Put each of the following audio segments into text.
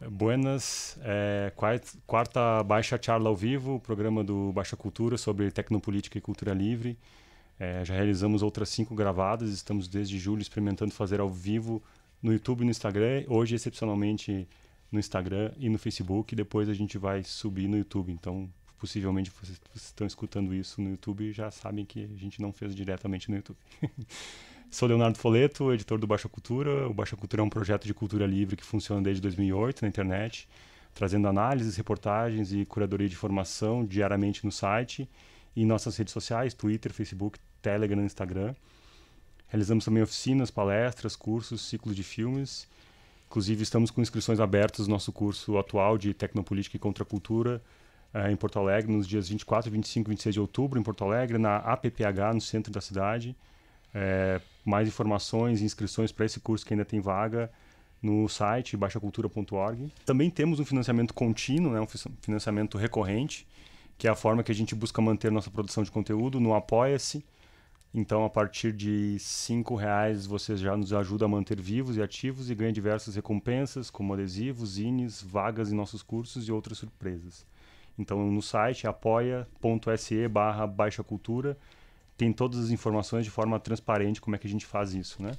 Buenas, é, quarta Baixa Charla ao vivo, programa do Baixa Cultura sobre tecnopolítica e cultura livre. É, já realizamos outras cinco gravadas, estamos desde julho experimentando fazer ao vivo no YouTube e no Instagram, hoje excepcionalmente no Instagram e no Facebook, depois a gente vai subir no YouTube. Então, possivelmente vocês estão escutando isso no YouTube e já sabem que a gente não fez diretamente no YouTube. Sou Leonardo Foleto, editor do Baixa Cultura. O Baixa Cultura é um projeto de cultura livre que funciona desde 2008 na internet, trazendo análises, reportagens e curadoria de informação diariamente no site e em nossas redes sociais, Twitter, Facebook, Telegram, Instagram. Realizamos também oficinas, palestras, cursos, ciclos de filmes. Inclusive, estamos com inscrições abertas no nosso curso atual de Tecnopolítica e Contracultura eh, em Porto Alegre, nos dias 24, 25 e 26 de outubro, em Porto Alegre, na APPH, no centro da cidade. É, mais informações e inscrições para esse curso que ainda tem vaga no site baixacultura.org. Também temos um financiamento contínuo, né, um financiamento recorrente, que é a forma que a gente busca manter nossa produção de conteúdo no Apoia-se. Então, a partir de cinco reais, você já nos ajuda a manter vivos e ativos e ganha diversas recompensas, como adesivos, ines, vagas em nossos cursos e outras surpresas. Então, no site apoia.se barra baixa cultura tem todas as informações de forma transparente, como é que a gente faz isso, né?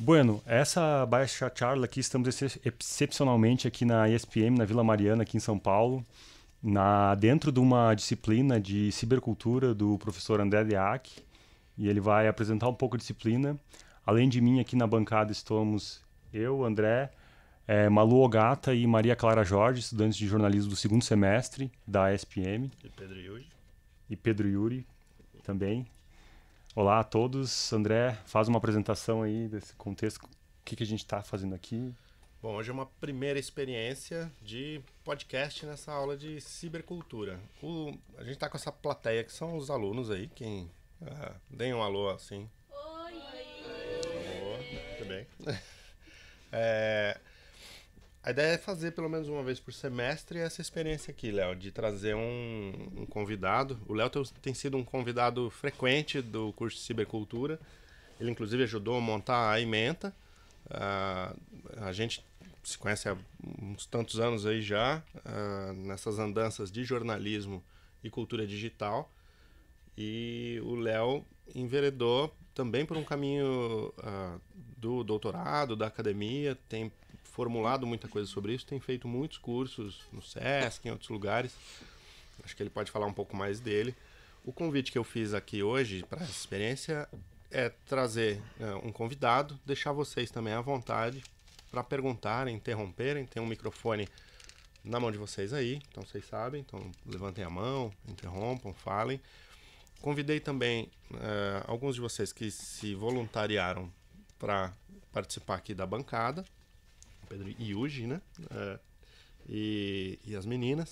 Bueno, essa Baixa Charla aqui, estamos ex excepcionalmente aqui na ESPM, na Vila Mariana, aqui em São Paulo, na, dentro de uma disciplina de cibercultura do professor André Deac, e ele vai apresentar um pouco a disciplina. Além de mim, aqui na bancada estamos eu, André, é, Malu Ogata e Maria Clara Jorge, estudantes de jornalismo do segundo semestre da ESPM. E Pedro Yuri. E Pedro Yuri, também. Olá a todos. André, faz uma apresentação aí desse contexto. O que, que a gente está fazendo aqui? Bom, hoje é uma primeira experiência de podcast nessa aula de cibercultura. O, a gente está com essa plateia que são os alunos aí, quem ah, deem um alô assim. Oi! Alô, tudo bem? É, a ideia é fazer pelo menos uma vez por semestre essa experiência aqui, Léo, de trazer um, um convidado. O Léo tem, tem sido um convidado frequente do curso de Cibercultura. Ele, inclusive, ajudou a montar a Imenta. Uh, ah, a gente se conhece há uns tantos anos aí já, uh, nessas andanças de jornalismo e cultura digital. E o Léo enveredou também por um caminho uh, do doutorado, da academia, tem formulado muita coisa sobre isso, tem feito muitos cursos no SESC, em outros lugares. Acho que ele pode falar um pouco mais dele. O convite que eu fiz aqui hoje para essa experiência é trazer eh, um convidado, deixar vocês também à vontade para perguntarem, interromperem. Tem um microfone na mão de vocês aí, então vocês sabem. Então levantem a mão, interrompam, falem. Convidei também eh, alguns de vocês que se voluntariaram para participar aqui da bancada. Pedro e Yuji, né? É, e, e as meninas.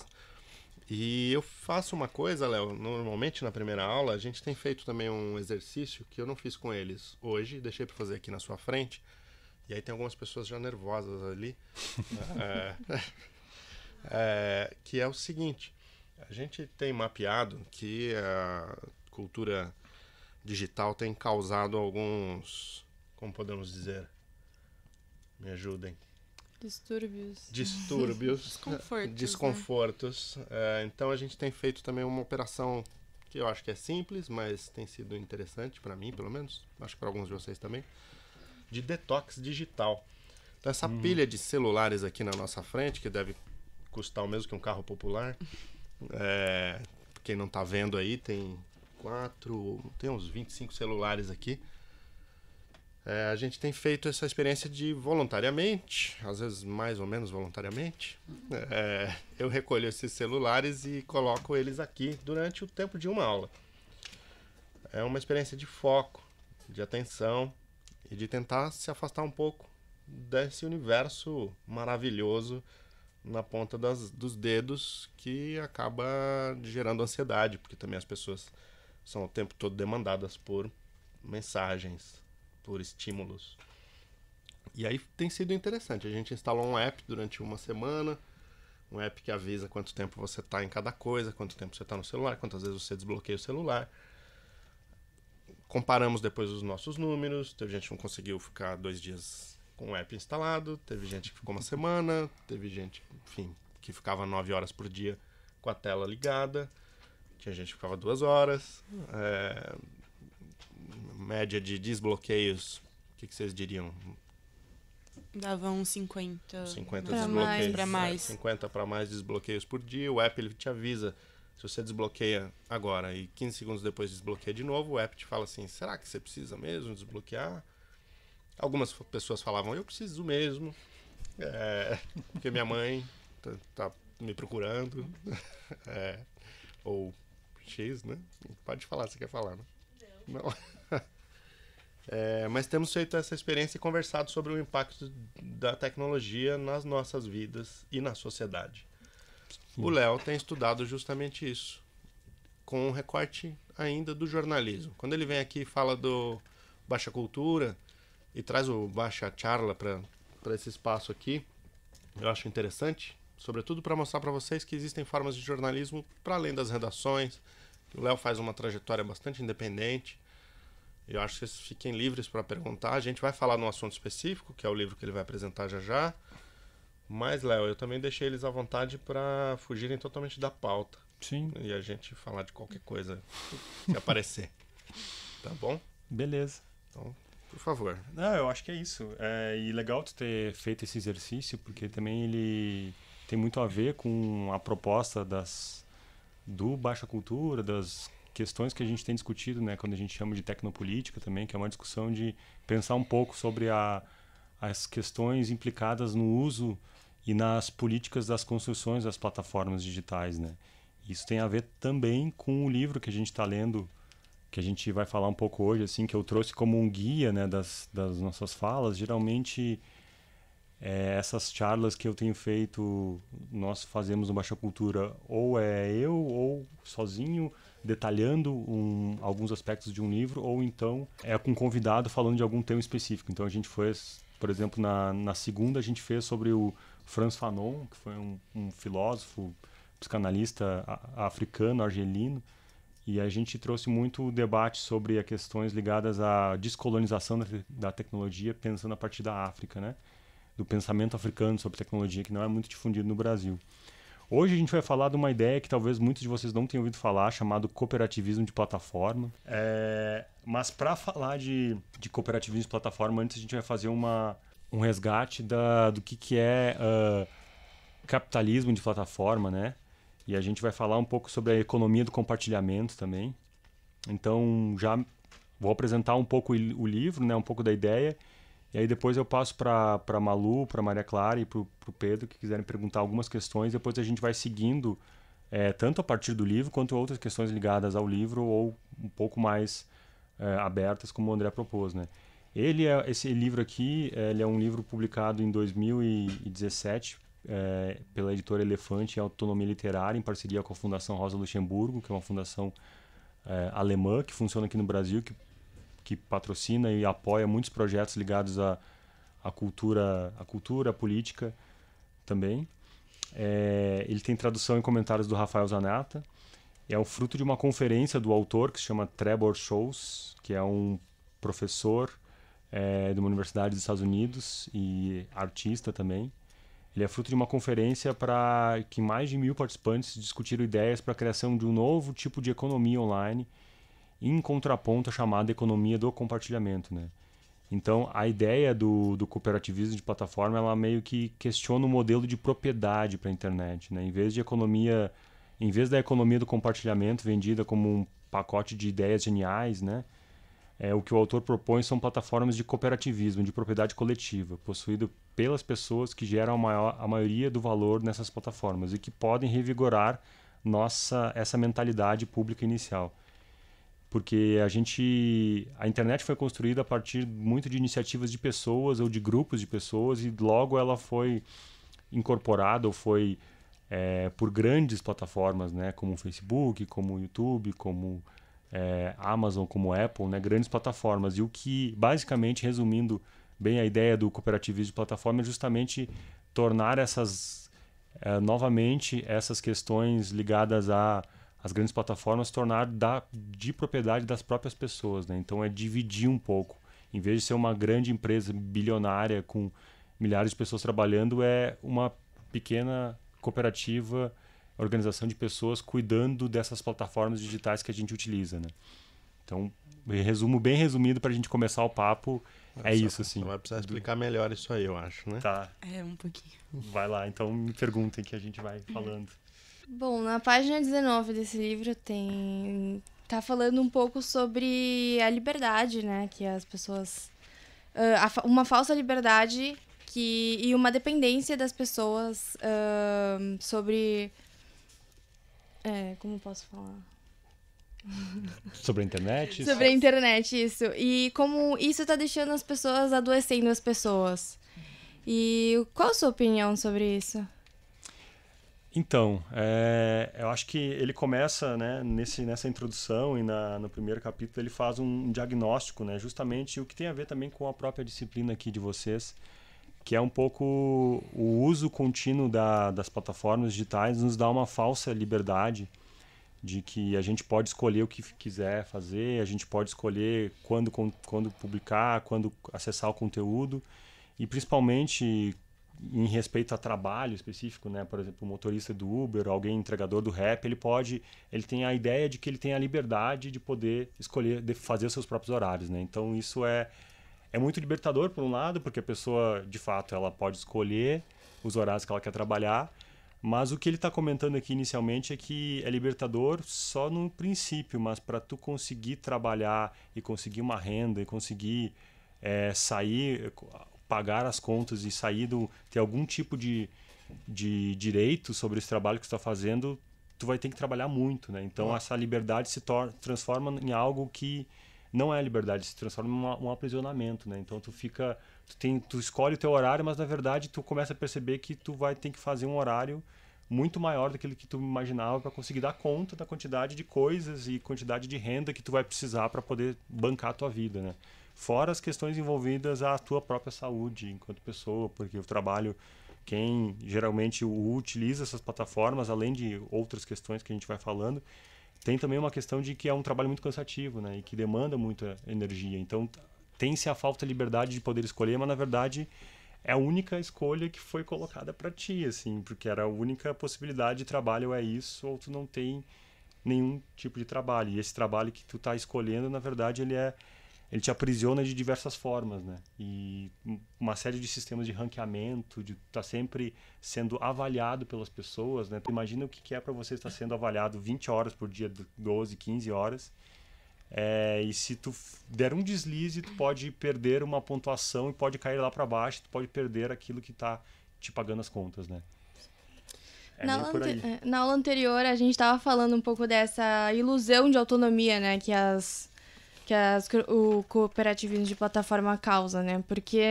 E eu faço uma coisa, Léo. Normalmente na primeira aula a gente tem feito também um exercício que eu não fiz com eles hoje, deixei para fazer aqui na sua frente. E aí tem algumas pessoas já nervosas ali. é, é, que é o seguinte: a gente tem mapeado que a cultura digital tem causado alguns. Como podemos dizer? Me ajudem. Distúrbios. Distúrbios. Desconfortos. Desconfortos. Né? É, então a gente tem feito também uma operação que eu acho que é simples, mas tem sido interessante para mim, pelo menos. Acho que para alguns de vocês também. De detox digital. Então essa hum. pilha de celulares aqui na nossa frente, que deve custar o mesmo que um carro popular. É, quem não está vendo aí, tem quatro. Tem uns 25 celulares aqui. É, a gente tem feito essa experiência de voluntariamente, às vezes mais ou menos voluntariamente. É, eu recolho esses celulares e coloco eles aqui durante o tempo de uma aula. É uma experiência de foco, de atenção e de tentar se afastar um pouco desse universo maravilhoso na ponta das, dos dedos que acaba gerando ansiedade, porque também as pessoas são o tempo todo demandadas por mensagens por estímulos. E aí tem sido interessante. A gente instalou um app durante uma semana, um app que avisa quanto tempo você está em cada coisa, quanto tempo você está no celular, quantas vezes você desbloqueia o celular. Comparamos depois os nossos números. Teve gente que não conseguiu ficar dois dias com o app instalado, teve gente que ficou uma semana, teve gente, enfim, que ficava nove horas por dia com a tela ligada, tinha gente que ficava duas horas. É média de desbloqueios, o que, que vocês diriam? Dava uns 50. 50 para Mais, pra é, mais. 50 para mais desbloqueios por dia. O app ele te avisa. Se você desbloqueia agora e 15 segundos depois desbloqueia de novo, o app te fala assim: será que você precisa mesmo desbloquear? Algumas pessoas falavam: eu preciso mesmo, é, porque minha mãe tá, tá me procurando. É, ou X, né? Pode falar, você quer falar, né? Não. Não. É, mas temos feito essa experiência e conversado sobre o impacto da tecnologia nas nossas vidas e na sociedade. Sim. O Léo tem estudado justamente isso, com um recorte ainda do jornalismo. Quando ele vem aqui e fala do Baixa Cultura e traz o Baixa Charla para esse espaço aqui, eu acho interessante, sobretudo para mostrar para vocês que existem formas de jornalismo para além das redações. O Léo faz uma trajetória bastante independente eu acho que vocês fiquem livres para perguntar. A gente vai falar num assunto específico, que é o livro que ele vai apresentar já já. Mas, Léo, eu também deixei eles à vontade para fugirem totalmente da pauta. Sim. E a gente falar de qualquer coisa que aparecer. Tá bom? Beleza. Então, por favor. Não, eu acho que é isso. É, e legal tu ter feito esse exercício, porque também ele tem muito a ver com a proposta das do Baixa Cultura, das questões que a gente tem discutido, né, quando a gente chama de tecnopolítica também, que é uma discussão de pensar um pouco sobre a, as questões implicadas no uso e nas políticas das construções das plataformas digitais, né? Isso tem a ver também com o livro que a gente está lendo, que a gente vai falar um pouco hoje, assim, que eu trouxe como um guia, né, das, das nossas falas. Geralmente é, essas charlas que eu tenho feito, nós fazemos no Baixa Cultura, ou é eu ou sozinho, detalhando um, alguns aspectos de um livro, ou então é com um convidado falando de algum tema específico. Então a gente foi, por exemplo, na, na segunda a gente fez sobre o Franz Fanon, que foi um, um filósofo, psicanalista africano, argelino, e a gente trouxe muito o debate sobre questões ligadas à descolonização da, da tecnologia, pensando a partir da África, né? do pensamento africano sobre tecnologia, que não é muito difundido no Brasil. Hoje a gente vai falar de uma ideia que talvez muitos de vocês não tenham ouvido falar, chamado cooperativismo de plataforma. É, mas para falar de, de cooperativismo de plataforma, antes a gente vai fazer uma, um resgate da, do que, que é uh, capitalismo de plataforma, né? E a gente vai falar um pouco sobre a economia do compartilhamento também. Então, já vou apresentar um pouco o livro, né, um pouco da ideia, e aí depois eu passo para Malu, para Maria Clara e para o Pedro, que quiserem perguntar algumas questões. Depois a gente vai seguindo, é, tanto a partir do livro, quanto outras questões ligadas ao livro ou um pouco mais é, abertas, como o André propôs. Né? Ele é, esse livro aqui é, ele é um livro publicado em 2017 é, pela editora Elefante e Autonomia Literária, em parceria com a Fundação Rosa Luxemburgo, que é uma fundação é, alemã que funciona aqui no Brasil, que que patrocina e apoia muitos projetos ligados à, à cultura, à cultura, à política também. É, ele tem tradução e comentários do Rafael Zanata. É o fruto de uma conferência do autor que se chama Trevor Shows, que é um professor é, de uma universidade dos Estados Unidos e artista também. Ele é fruto de uma conferência para que mais de mil participantes discutiram ideias para a criação de um novo tipo de economia online em contraponto à chamada economia do compartilhamento, né? Então, a ideia do, do cooperativismo de plataforma, ela meio que questiona o modelo de propriedade para a internet, né? Em vez de economia, em vez da economia do compartilhamento vendida como um pacote de ideias geniais, né? É, o que o autor propõe são plataformas de cooperativismo, de propriedade coletiva, possuído pelas pessoas que geram a, maior, a maioria do valor nessas plataformas e que podem revigorar nossa essa mentalidade pública inicial porque a gente a internet foi construída a partir muito de iniciativas de pessoas ou de grupos de pessoas e logo ela foi incorporada ou foi é, por grandes plataformas né como o Facebook como o YouTube como é, Amazon como Apple né grandes plataformas e o que basicamente resumindo bem a ideia do cooperativismo de plataforma é justamente tornar essas é, novamente essas questões ligadas a as grandes plataformas se tornaram da, de propriedade das próprias pessoas. Né? Então é dividir um pouco. Em vez de ser uma grande empresa bilionária com milhares de pessoas trabalhando, é uma pequena cooperativa, organização de pessoas cuidando dessas plataformas digitais que a gente utiliza. Né? Então, resumo bem resumido para a gente começar o papo é isso, sim. Então vai precisar explicar melhor isso aí, eu acho, né? Tá. É, um pouquinho. Vai lá, então me perguntem que a gente vai falando. Bom, na página 19 desse livro tem. tá falando um pouco sobre a liberdade, né? Que as pessoas. Uh, uma falsa liberdade que, e uma dependência das pessoas uh, sobre. É, como posso falar? Sobre a internet? Sobre a internet, isso. E como isso está deixando as pessoas, adoecendo as pessoas. E qual a sua opinião sobre isso? Então, é, eu acho que ele começa né, nesse, nessa introdução e na, no primeiro capítulo ele faz um diagnóstico, né, justamente o que tem a ver também com a própria disciplina aqui de vocês, que é um pouco o uso contínuo da, das plataformas digitais nos dá uma falsa liberdade de que a gente pode escolher o que quiser fazer, a gente pode escolher quando, quando publicar, quando acessar o conteúdo e principalmente em respeito a trabalho específico, né? Por exemplo, o motorista do Uber, alguém entregador do rap, ele pode, ele tem a ideia de que ele tem a liberdade de poder escolher, de fazer os seus próprios horários, né? Então isso é é muito libertador por um lado, porque a pessoa de fato ela pode escolher os horários que ela quer trabalhar mas o que ele está comentando aqui inicialmente é que é libertador só no princípio, mas para tu conseguir trabalhar e conseguir uma renda e conseguir é, sair, pagar as contas e sair do ter algum tipo de, de direito sobre esse trabalho que está fazendo, tu vai ter que trabalhar muito, né? Então essa liberdade se transforma em algo que não é liberdade, se transforma em um, um aprisionamento, né? Então tu fica tu, tem, tu escolhe o teu horário, mas na verdade tu começa a perceber que tu vai ter que fazer um horário muito maior daquele que tu imaginava para conseguir dar conta da quantidade de coisas e quantidade de renda que tu vai precisar para poder bancar a tua vida, né? Fora as questões envolvidas à tua própria saúde enquanto pessoa, porque o trabalho quem geralmente utiliza essas plataformas, além de outras questões que a gente vai falando, tem também uma questão de que é um trabalho muito cansativo, né? E que demanda muita energia. Então, tem-se a falta de liberdade de poder escolher, mas na verdade é a única escolha que foi colocada para ti, assim, porque era a única possibilidade de trabalho ou é isso ou tu não tem nenhum tipo de trabalho. E esse trabalho que tu está escolhendo, na verdade, ele é ele te aprisiona de diversas formas, né? E uma série de sistemas de ranqueamento, de estar tá sempre sendo avaliado pelas pessoas, né? imagina o que é para você estar sendo avaliado 20 horas por dia, 12, 15 horas, é, e se tu der um deslize, tu pode perder uma pontuação e pode cair lá para baixo, tu pode perder aquilo que está te pagando as contas, né? É na, aula eh, na, aula anterior, a gente estava falando um pouco dessa ilusão de autonomia, né? Que as que as, o cooperativismo de plataforma causa, né? Porque,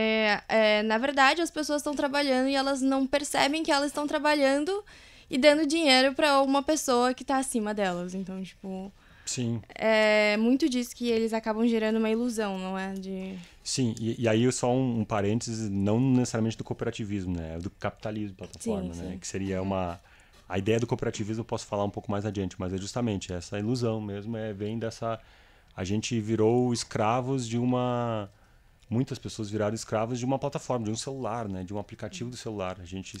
é, na verdade, as pessoas estão trabalhando e elas não percebem que elas estão trabalhando e dando dinheiro para uma pessoa que está acima delas. Então, tipo, Sim. É, muito disso que eles acabam gerando uma ilusão, não é? De... Sim, e, e aí só um, um, parênteses, não necessariamente do cooperativismo, né? É do capitalismo, de sim. né? Que seria uma... A ideia do cooperativismo eu posso falar um pouco mais adiante, mas é justamente essa ilusão mesmo, é, vem dessa... A gente virou escravos de uma muitas pessoas viraram escravos de uma plataforma, de um celular, né? de um aplicativo do celular. A gente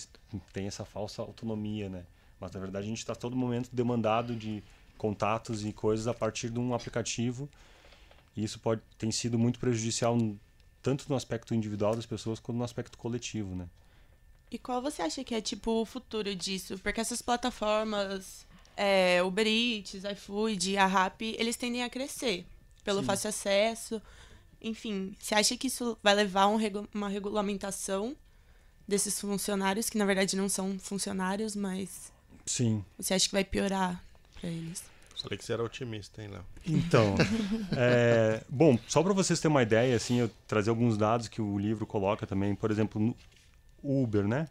tem essa falsa autonomia, né? Mas na verdade a gente está todo momento demandado de contatos e coisas a partir de um aplicativo. E isso pode tem sido muito prejudicial tanto no aspecto individual das pessoas quanto no aspecto coletivo, né? E qual você acha que é tipo o futuro disso? Porque essas plataformas, é, Uber Eats, iFood, a Rappi, eles tendem a crescer pelo Sim. fácil acesso. Enfim, você acha que isso vai levar um regu uma regulamentação desses funcionários, que na verdade não são funcionários, mas. Sim. Você acha que vai piorar para eles. Falei que você era otimista, hein, Léo? Então, é, bom, só para vocês terem uma ideia, assim, eu trazer alguns dados que o livro coloca também. Por exemplo, Uber, né?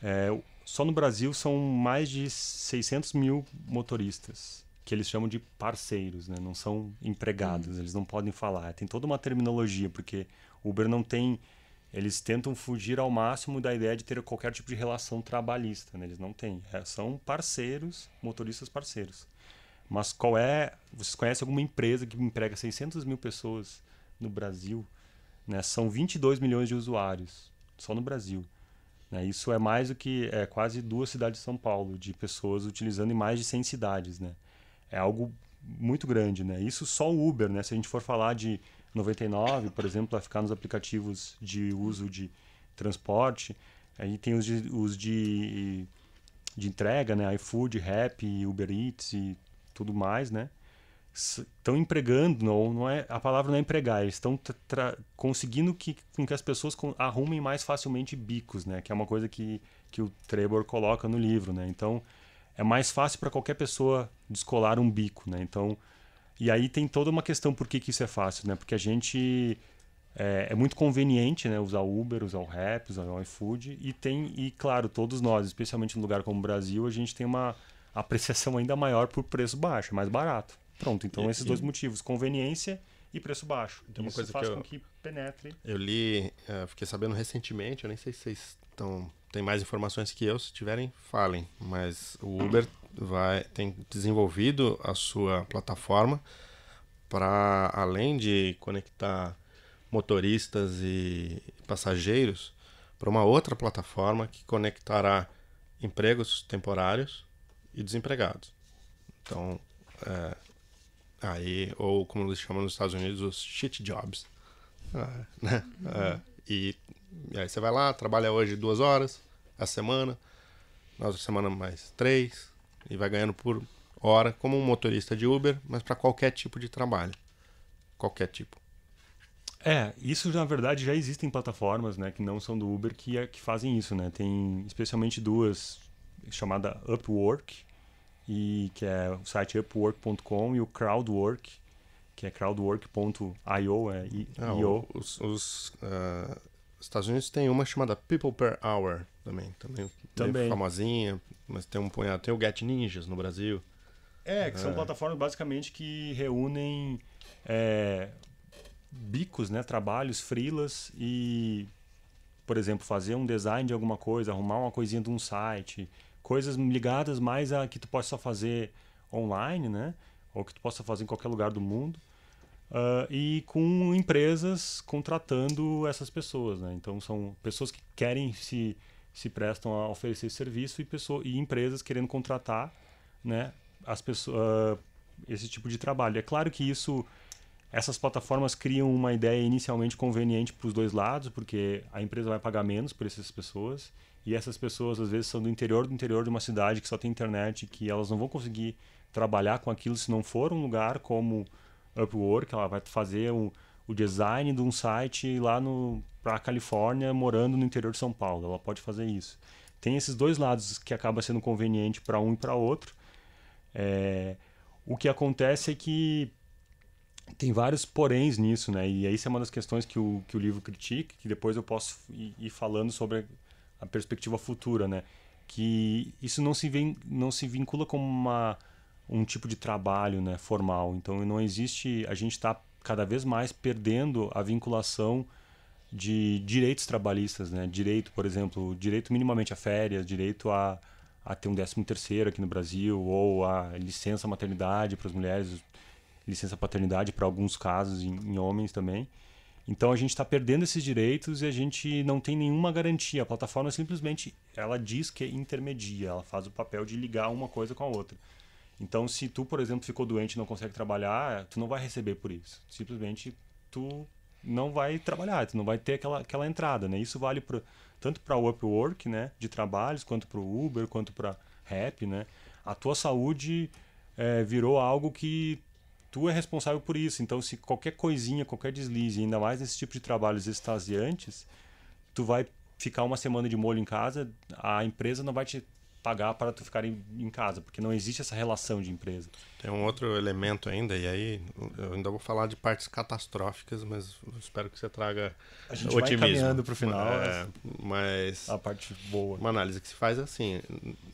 É, só no Brasil são mais de 600 mil motoristas que eles chamam de parceiros, né? Não são empregados, hum. eles não podem falar. Tem toda uma terminologia porque Uber não tem eles tentam fugir ao máximo da ideia de ter qualquer tipo de relação trabalhista. Né? Eles não têm. É, são parceiros, motoristas parceiros. Mas qual é. Vocês conhecem alguma empresa que emprega 600 mil pessoas no Brasil? Né? São 22 milhões de usuários, só no Brasil. Né? Isso é mais do que é, quase duas cidades de São Paulo, de pessoas utilizando em mais de 100 cidades. Né? É algo muito grande. Né? Isso só o Uber. Né? Se a gente for falar de 99, por exemplo, vai ficar nos aplicativos de uso de transporte. Aí tem os de, os de, de entrega, né? iFood, Rap, Uber Eats e tudo mais, né? Estão empregando, não, não é a palavra não é empregar, eles estão conseguindo que, com que as pessoas arrumem mais facilmente bicos, né? Que é uma coisa que, que o Trevor coloca no livro, né? Então, é mais fácil para qualquer pessoa descolar um bico, né? Então, e aí tem toda uma questão por que, que isso é fácil, né? Porque a gente é, é, muito conveniente né, usar Uber, usar o Rap, usar o iFood. E tem, e claro, todos nós, especialmente um lugar como o Brasil, a gente tem uma apreciação ainda maior por preço baixo, é mais barato. Pronto, então e, esses e... dois motivos, conveniência e preço baixo. então uma coisa faz que eu, com que penetre. Eu li, é, eu fiquei sabendo recentemente, eu nem sei se vocês estão. Tem mais informações que eu, se tiverem, falem. Mas o Uber vai, tem desenvolvido a sua plataforma para, além de conectar motoristas e passageiros, para uma outra plataforma que conectará empregos temporários e desempregados. Então, é, aí, ou como eles chamam nos Estados Unidos, os shit jobs. Ah, né? Uhum. É, e, e, aí você vai lá, trabalha hoje duas horas a semana, na outra semana mais três, e vai ganhando por hora, como um motorista de Uber, mas para qualquer tipo de trabalho. Qualquer tipo. É, isso na verdade já existem plataformas, né, que não são do Uber que, é, que fazem isso, né? Tem especialmente duas, chamada Upwork e que é o site upwork.com e o Crowdwork, que é crowdwork.io, é ah, Os, os uh, Estados Unidos tem uma chamada People Per Hour também, também, também. famosinha, mas tem um punhado. Tem o Get Ninjas no Brasil. É, que é. são plataformas basicamente que reúnem é, bicos, né? Trabalhos, frilas e, por exemplo, fazer um design de alguma coisa, arrumar uma coisinha de um site, coisas ligadas mais a que tu possa fazer online, né? Ou que tu possa fazer em qualquer lugar do mundo. Uh, e com empresas contratando essas pessoas, né? Então são pessoas que querem se se prestam a oferecer esse serviço e, pessoas e empresas querendo contratar né, as pessoas, uh, ah, esse tipo de trabalho. É claro que isso essas plataformas criam uma ideia inicialmente conveniente para os dois lados, porque a empresa vai pagar menos por essas pessoas, e essas pessoas às vezes são do interior do interior de uma cidade que só tem internet, que elas não vão conseguir trabalhar com aquilo se não for um lugar como Upwork, ela vai fazer um, o design de um site lá no para a Califórnia morando no interior de São Paulo. Ela pode fazer isso. Tem esses dois lados que acaba sendo conveniente para um e para outro. É, o que acontece é que tem vários poréns nisso, né? E isso é uma das questões que o, que o livro critica, que depois eu posso ir, ir falando sobre a perspectiva futura, né? Que isso não se, vem, não se vincula como uma, um tipo de trabalho né, formal. Então não existe. A gente está cada vez mais perdendo a vinculação de direitos trabalhistas, né? Direito, por exemplo, direito minimamente a férias, direito a, a ter um décimo terceiro aqui no Brasil, ou a licença maternidade para as mulheres, licença paternidade para alguns casos em, em homens também. Então a gente está perdendo esses direitos e a gente não tem nenhuma garantia. A plataforma simplesmente ela diz que é intermedia, ela faz o papel de ligar uma coisa com a outra. Então, se tu, por exemplo, ficou doente e não consegue trabalhar, tu não vai receber por isso. Simplesmente tu não vai trabalhar, tu não vai ter aquela, aquela entrada, né? Isso vale pra, tanto para o Upwork, né, de trabalhos, quanto para o Uber, quanto para Rap, né? A tua saúde é, virou algo que tu é responsável por isso. Então, se qualquer coisinha, qualquer deslize, ainda mais nesse tipo de trabalhos extasiantes, tu vai ficar uma semana de molho em casa, a empresa não vai te pagar para tu ficar em, em, casa, porque não existe essa relação de empresa. Tem um outro elemento ainda, e aí eu ainda vou falar de partes catastróficas, mas espero que você traga a gente otimismo. vai caminhando para o final. É, né? mas a parte boa. Uma análise que se faz é assim,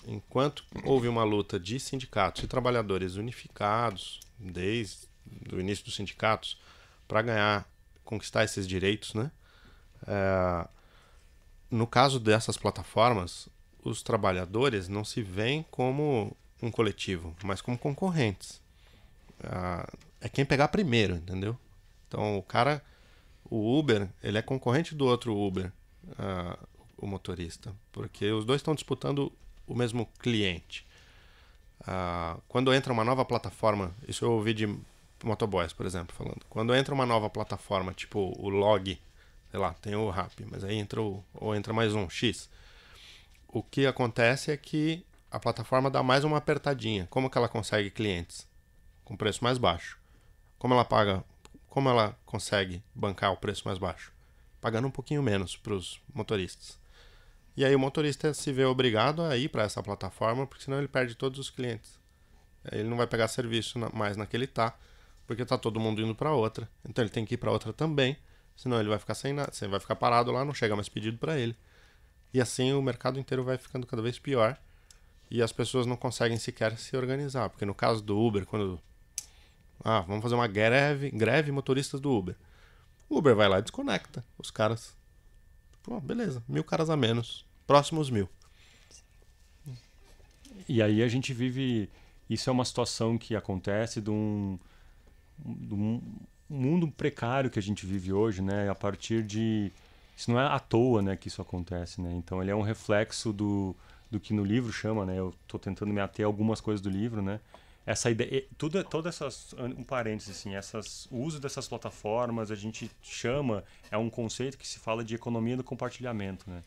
enquanto houve uma luta de sindicatos e trabalhadores unificados desde o início dos sindicatos para ganhar, conquistar esses direitos, né? É, no caso dessas plataformas, os trabalhadores não se veem como um coletivo, mas como concorrentes. Ah, é quem pegar primeiro, entendeu? Então o cara, o Uber, ele é concorrente do outro Uber, ah, o motorista, porque os dois estão disputando o mesmo cliente. Ah, quando entra uma nova plataforma, isso eu ouvi de motoboys, por exemplo, falando. Quando entra uma nova plataforma, tipo o Log, sei lá, tem o Rap, mas aí entra o, ou entra mais um X o que acontece é que a plataforma dá mais uma apertadinha. Como que ela consegue clientes com preço mais baixo? Como ela paga? Como ela consegue bancar o preço mais baixo? Pagando um pouquinho menos para os motoristas. E aí o motorista se vê obrigado a ir para essa plataforma, porque senão ele perde todos os clientes. Ele não vai pegar serviço mais naquele tá, porque tá todo mundo indo para outra. Então ele tem que ir para outra também, senão ele vai ficar sem nada, vai ficar parado lá, não chega mais pedido para ele. E assim o mercado inteiro vai ficando cada vez pior e as pessoas não conseguem sequer se organizar. Porque no caso do Uber, quando. Ah, vamos fazer uma greve, greve motoristas do Uber. O Uber vai lá e desconecta os caras. Pô, beleza, mil caras a menos. Próximos mil. E aí a gente vive. Isso é uma situação que acontece de um, de um mundo precário que a gente vive hoje, né? A partir de isso não é à toa né, que isso acontece, né? Então ele é um reflexo do, do que no livro chama, né? Eu estou tentando me ater a algumas coisas do livro, né? Essa ideia, tudo, todas essas, um parênteses assim, essas, o uso dessas plataformas, a gente chama, é um conceito que se fala de economia do compartilhamento, né?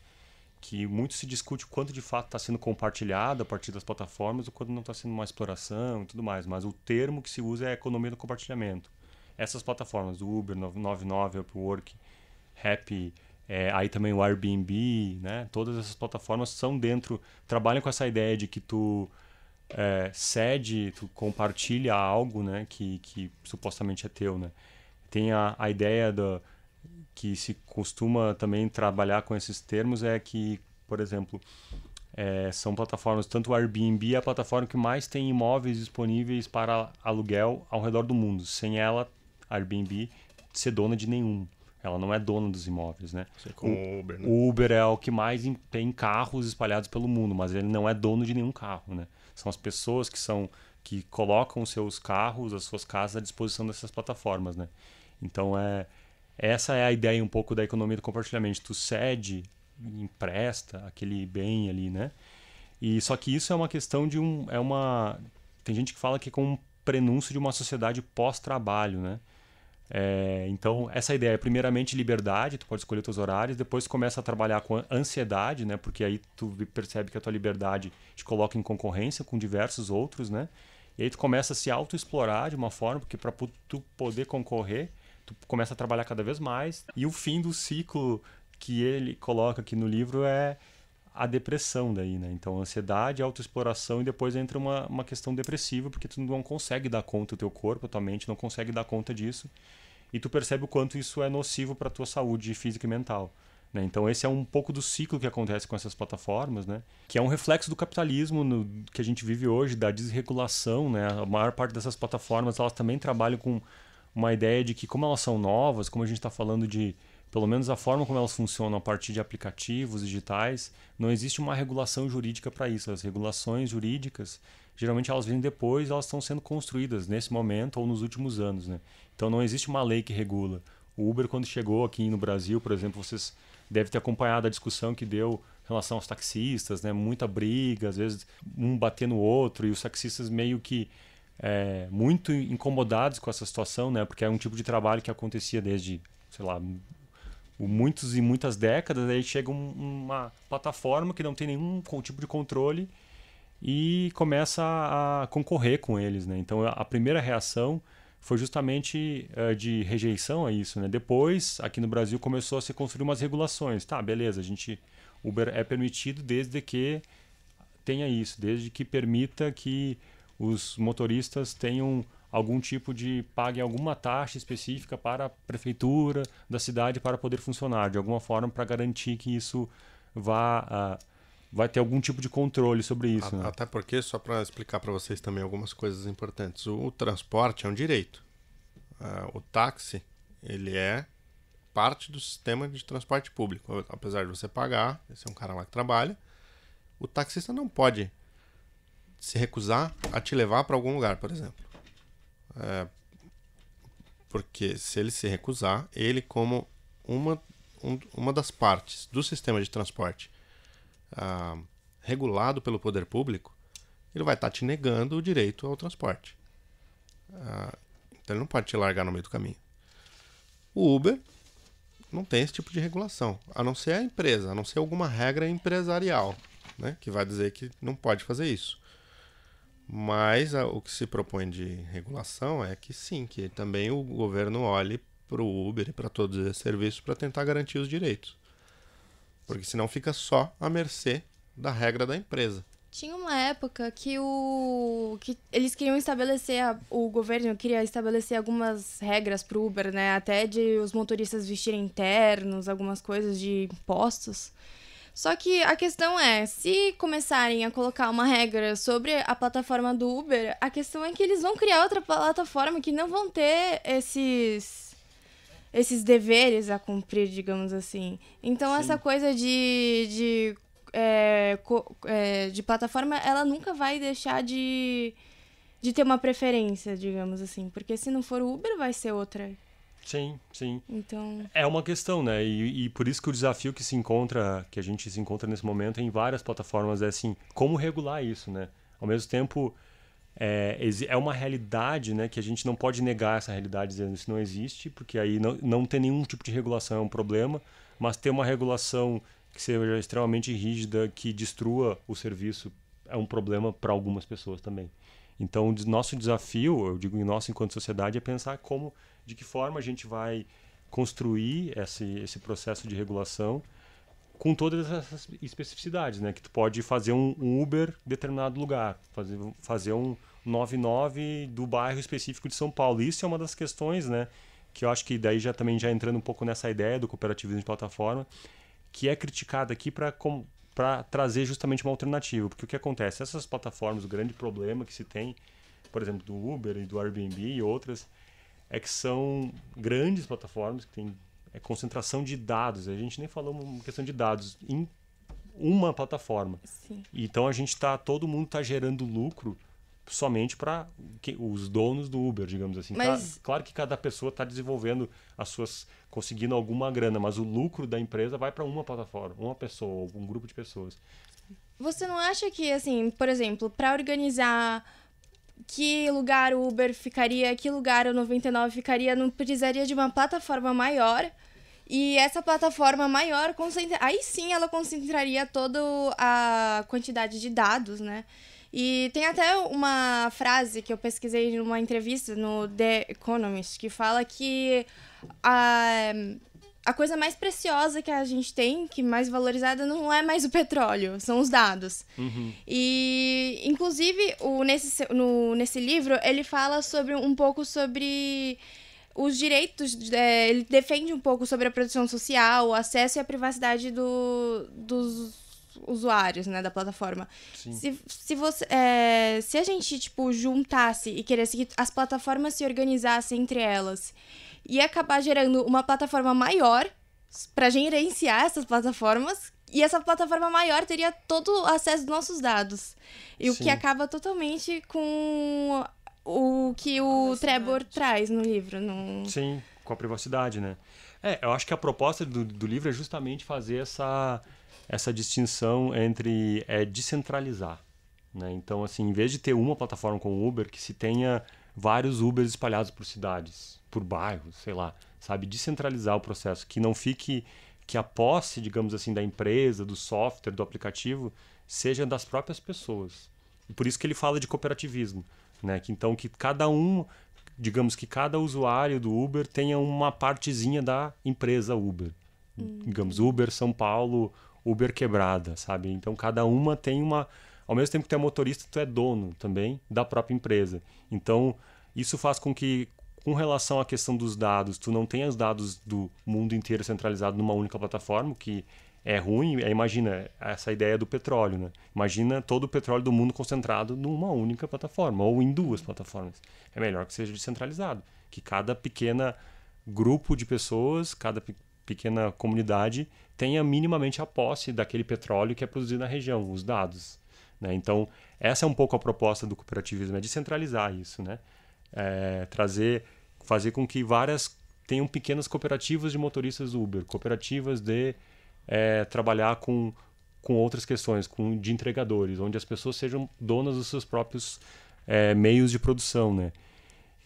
que muito se discute o quanto de fato está sendo compartilhado a partir das plataformas, o quanto não está sendo uma exploração e tudo mais. Mas o termo que se usa é a economia do compartilhamento. Essas plataformas, Uber, 99, Upwork, Happy, é, aí também o Airbnb, né? Todas essas plataformas são dentro, trabalham com essa ideia de que tu é, cede, tu compartilha algo, né? Que, que supostamente é teu, né? Tem a, a ideia da, que se costuma também trabalhar com esses termos é que, por exemplo, é, são plataformas, tanto o Airbnb é a plataforma que mais tem imóveis disponíveis para aluguel ao redor do mundo. Sem ela, Airbnb ser dona de nenhum. Ela não é dona dos imóveis, né? Você com o Uber, né? Uber é o que mais tem carros espalhados pelo mundo, mas ele não é dono de nenhum carro, né? São as pessoas que são que colocam seus carros, as suas casas à disposição dessas plataformas, né? Então é essa é a ideia um pouco da economia do compartilhamento. Tu cede, empresta aquele bem ali, né? E só que isso é uma questão de um é uma tem gente que fala que é como um prenúncio de uma sociedade pós-trabalho, né? É, então, essa ideia é primeiramente liberdade, tu pode escolher teus horários, depois começa a trabalhar com ansiedade, né? Porque aí tu percebe que a tua liberdade te coloca em concorrência com diversos outros, né? E aí tu começa a se auto explorar de uma forma, porque para tu poder concorrer, tu começa a trabalhar cada vez mais. E o fim do ciclo que ele coloca aqui no livro é a depressão daí, né? Então, ansiedade, autoexploração e depois entra uma, uma questão depressiva, porque tu não consegue dar conta, o teu corpo, a tua mente não consegue dar conta disso. E tu percebe o quanto isso é nocivo para tua saúde física e mental. Né? Então, esse é um pouco do ciclo que acontece com essas plataformas, né? que é um reflexo do capitalismo no, que a gente vive hoje, da desregulação. Né? A maior parte dessas plataformas elas também trabalham com uma ideia de que, como elas são novas, como a gente está falando de pelo menos a forma como elas funcionam a partir de aplicativos digitais, não existe uma regulação jurídica para isso. As regulações jurídicas, geralmente elas vêm depois, elas estão sendo construídas nesse momento ou nos últimos anos, né? Então não existe uma lei que regula. O Uber quando chegou aqui no Brasil, por exemplo, vocês devem ter acompanhado a discussão que deu em relação aos taxistas, né? Muita briga, às vezes um bater no outro e os taxistas meio que é, muito incomodados com essa situação, né? Porque é um tipo de trabalho que acontecia desde, sei lá, muitos e muitas décadas, aí chega um, uma plataforma que não tem nenhum tipo de controle e começa a concorrer com eles, né? Então a primeira reação foi justamente uh, de rejeição a isso, né? Depois, aqui no Brasil começou a se construir umas regulações, tá? Beleza, a gente Uber é permitido desde que tenha isso, desde que permita que os motoristas tenham algum tipo de pague alguma taxa específica para a prefeitura da cidade para poder funcionar de alguma forma para garantir que isso vá uh, vai ter algum tipo de controle sobre isso. A, né? Até porque só para explicar para vocês também algumas coisas importantes. O, o transporte é um direito. Uh, o táxi ele é parte do sistema de transporte público, apesar de você pagar, esse é um cara lá que trabalha. O taxista não pode se recusar a te levar para algum lugar, por exemplo. É, porque se ele se recusar, ele, como uma, um, uma das partes do sistema de transporte ah, regulado pelo poder público, ele vai estar tá te negando o direito ao transporte. Ah, então ele não pode te largar no meio do caminho. O Uber não tem esse tipo de regulação, a não ser a empresa, a não ser alguma regra empresarial, né, que vai dizer que não pode fazer isso. Mas a, ah, o que se propõe de regulação é que sim, que também o governo olhe para o Uber e para todos os serviços para tentar garantir os direitos. Porque senão fica só à mercê da regra da empresa. Tinha uma época que o que eles queriam estabelecer a, o governo queria estabelecer algumas regras para o Uber, né? Até de os motoristas vestirem ternos, algumas coisas de impostos. Só que a questão é, se começarem a colocar uma regra sobre a plataforma do Uber, a questão é que eles vão criar outra plataforma que não vão ter esses esses deveres a cumprir, digamos assim. Então Sim. essa coisa de de, é, co, é, de plataforma, ela nunca vai deixar de de ter uma preferência, digamos assim, porque se não for o Uber, vai ser outra Sim, sim. Então... É uma questão, né? E, e, por isso que o desafio que se encontra, que a gente se encontra nesse momento em várias plataformas é assim, como regular isso, né? Ao mesmo tempo, é, é uma realidade, né? Que a gente não pode negar essa realidade dizendo isso não existe, porque aí não, não tem nenhum tipo de regulação, é um problema. Mas ter uma regulação que seja extremamente rígida, que destrua o serviço, é um problema para algumas pessoas também. Então, o nosso desafio, eu digo, em nosso enquanto sociedade, é pensar como de que forma a gente vai construir esse, esse processo de regulação com todas essas especificidades, né? Que tu pode fazer um, Uber em determinado lugar, fazer, fazer um 99 do bairro específico de São Paulo. Isso é uma das questões, né? Que eu acho que daí já também já entrando um pouco nessa ideia do cooperativismo de plataforma, que é criticada aqui para para trazer justamente uma alternativa, porque o que acontece? Essas plataformas, o grande problema que se tem, por exemplo, do Uber e do Airbnb e outras, é que são grandes plataformas que têm é concentração de dados. A gente nem falou uma questão de dados em uma plataforma. Sim. Então a gente está todo mundo está gerando lucro somente para os donos do Uber, digamos assim. Tá, mas... claro que cada pessoa está desenvolvendo as suas, conseguindo alguma grana, mas o lucro da empresa vai para uma plataforma, uma pessoa, um grupo de pessoas. Você não acha que assim, por exemplo, para organizar que lugar o Uber ficaria, que lugar o 99 ficaria, não precisaria de uma plataforma maior. E essa plataforma maior, concentra... aí sim ela concentraria toda a quantidade de dados, né? E tem até uma frase que eu pesquisei numa entrevista no The Economist que fala que a. Uh, a coisa mais preciosa que a gente tem, que mais valorizada, não é mais o petróleo, são os dados. Uhum. E, inclusive, o, nesse, no, nesse livro, ele fala sobre um pouco sobre os direitos, é, ele defende um pouco sobre a produção social, o acesso e a privacidade do, dos usuários, né, da plataforma. Se, se, você, é, se a gente, tipo, juntasse e queresse que as plataformas se organizassem entre elas ia acabar gerando uma plataforma maior para gerenciar essas plataformas e essa plataforma maior teria todo o acesso dos nossos dados. E Sim. o que acaba totalmente com o que o Trevor traz no livro. No... Sim, com a privacidade, né? É, eu acho que a proposta do, do livro é justamente fazer essa, essa distinção entre é, descentralizar. Né? Então, assim, em vez de ter uma plataforma como o Uber, que se tenha vários Ubers espalhados por cidades por bairro, sei lá, sabe? Descentralizar o processo, que não fique que a posse, digamos assim, da empresa, do software, do aplicativo, seja das próprias pessoas. por isso que ele fala de cooperativismo, né? Que então que cada um, digamos que cada usuário do Uber tenha uma partezinha da empresa Uber. Hum. Digamos Uber São Paulo, Uber quebrada, sabe? Então cada uma tem uma, ao mesmo tempo que tu é motorista, tu é dono também da própria empresa. Então isso faz com que com relação à questão dos dados, tu não tem os dados do mundo inteiro centralizado numa única plataforma, que é ruim. É, imagina essa ideia do petróleo, né? Imagina todo o petróleo do mundo concentrado numa única plataforma ou em duas plataformas. É melhor que seja descentralizado, que cada pequena grupo de pessoas, cada pe pequena comunidade tenha minimamente a posse daquele petróleo que é produzido na região, os dados. Né? Então, essa é um pouco a proposta do cooperativismo, é descentralizar isso, né? é, trazer, fazer com que várias tenham pequenas cooperativas de motoristas Uber, cooperativas de é, trabalhar com, com outras questões, com de entregadores, onde as pessoas sejam donas dos seus próprios é, meios de produção, né?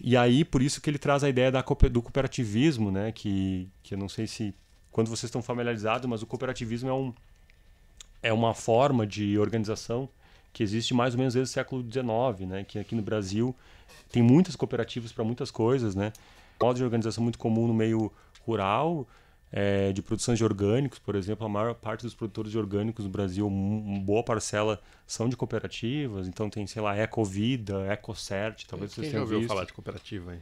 E aí, por isso que ele traz a ideia da, do cooperativismo, né? Que, que eu não sei se quando vocês estão familiarizados, mas o cooperativismo é, um, é uma forma de organização que existe mais ou menos desde o século XIX, né? Que aqui no Brasil tem muitas cooperativas para muitas coisas, né? modo de organização muito comum no meio rural, é, de produção de orgânicos, por exemplo, a maior parte dos produtores de orgânicos no Brasil, uma boa parcela são de cooperativas, então tem, sei lá, Ecovida, Ecocert, talvez Quem vocês tenham já ouviu visto. falar de cooperativa aí?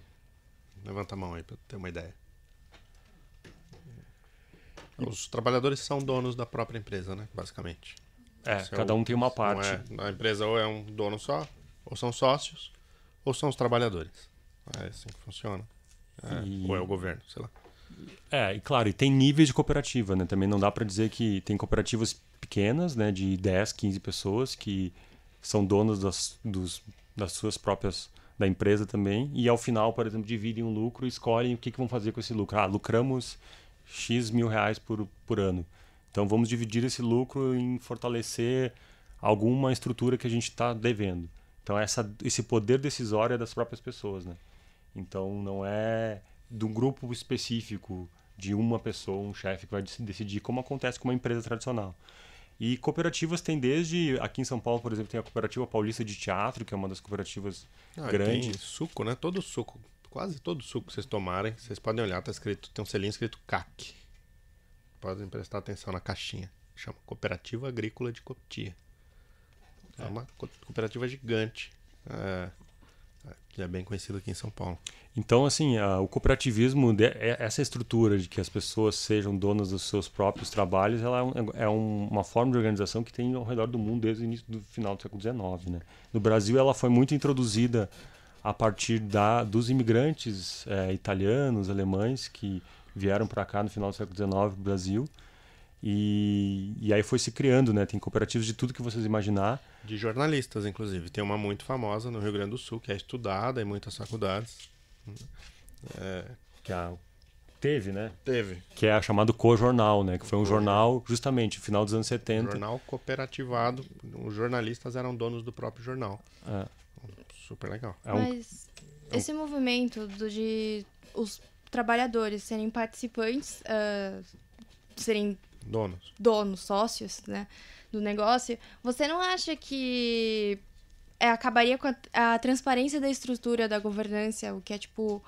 Levanta a mão aí para ter uma ideia. Os trabalhadores são donos da própria empresa, né? Basicamente. É, é cada um tem uma é parte. É, a empresa ou é um dono só, ou são sócios, ou são os trabalhadores. É assim que funciona. É, e... Ou é o governo, sei lá. É, e claro, e tem níveis de cooperativa, né? Também não dá para dizer que tem cooperativas pequenas, né, de 10, 15 pessoas que são donas das, dos, das suas próprias da empresa também e ao final, por exemplo, dividem um lucro e escolhem o que, que vão fazer com esse lucro. Ah, lucramos X mil reais por, por ano. Então vamos dividir esse lucro em fortalecer alguma estrutura que a gente está devendo. Então essa, esse poder decisório é das próprias pessoas, né? Então não é de um grupo específico, de uma pessoa, um chefe que vai decidir, como acontece com uma empresa tradicional. E cooperativas tem desde aqui em São Paulo, por exemplo, tem a cooperativa paulista de teatro, que é uma das cooperativas ah, grandes. Tem suco, né? Todo suco, quase todo suco que vocês tomarem, vocês podem olhar, tá escrito, tem um selinho escrito CAC. Podem prestar atenção na caixinha. Chama Cooperativa Agrícola de Cotia. É, é uma cooperativa gigante. É, que é bem conhecida aqui em São Paulo. Então, assim, a, o cooperativismo, de, é, essa estrutura de que as pessoas sejam donas dos seus próprios trabalhos, ela é, um, é um, uma forma de organização que tem ao redor do mundo desde o início do final do século XIX. Né? No Brasil, ela foi muito introduzida a partir da, dos imigrantes é, italianos, alemães, que vieram para cá no final do século XIX, Brasil, e, e aí foi se criando, né? Tem cooperativas de tudo que vocês imaginar. De jornalistas, inclusive. Tem uma muito famosa no Rio Grande do Sul, que é estudada em muitas faculdades. É... Que é a... Teve, né? Teve. Que é a chamado Co-Jornal, né? Que foi um jornal, justamente, final dos anos 70. Jornal cooperativado. Os jornalistas eram donos do próprio jornal. É. Super legal. É um... Mas é esse movimento do, de os trabalhadores serem participantes... Uh serem donos, donos sócios, né, do negócio, você não acha que é, acabaria com a, a, transparência da estrutura da governança, o que é tipo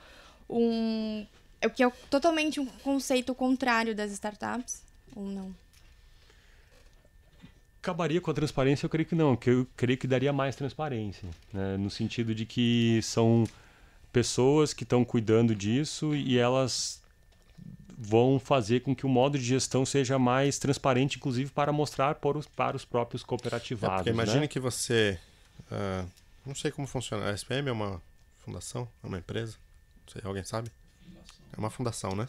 um. O que é totalmente um conceito contrário das startups? Ou não? Acabaria com a transparência, eu creio que não, que eu creio que daria mais transparência, né? no sentido de que são pessoas que estão cuidando disso e elas vão fazer com que o modo de gestão seja mais transparente, inclusive para mostrar para os, para os próprios é, cooperativados. É imagine né? que você. Uh, não sei como funciona. A SPM é uma fundação? É uma empresa? Não sei, alguém sabe? É uma fundação, né?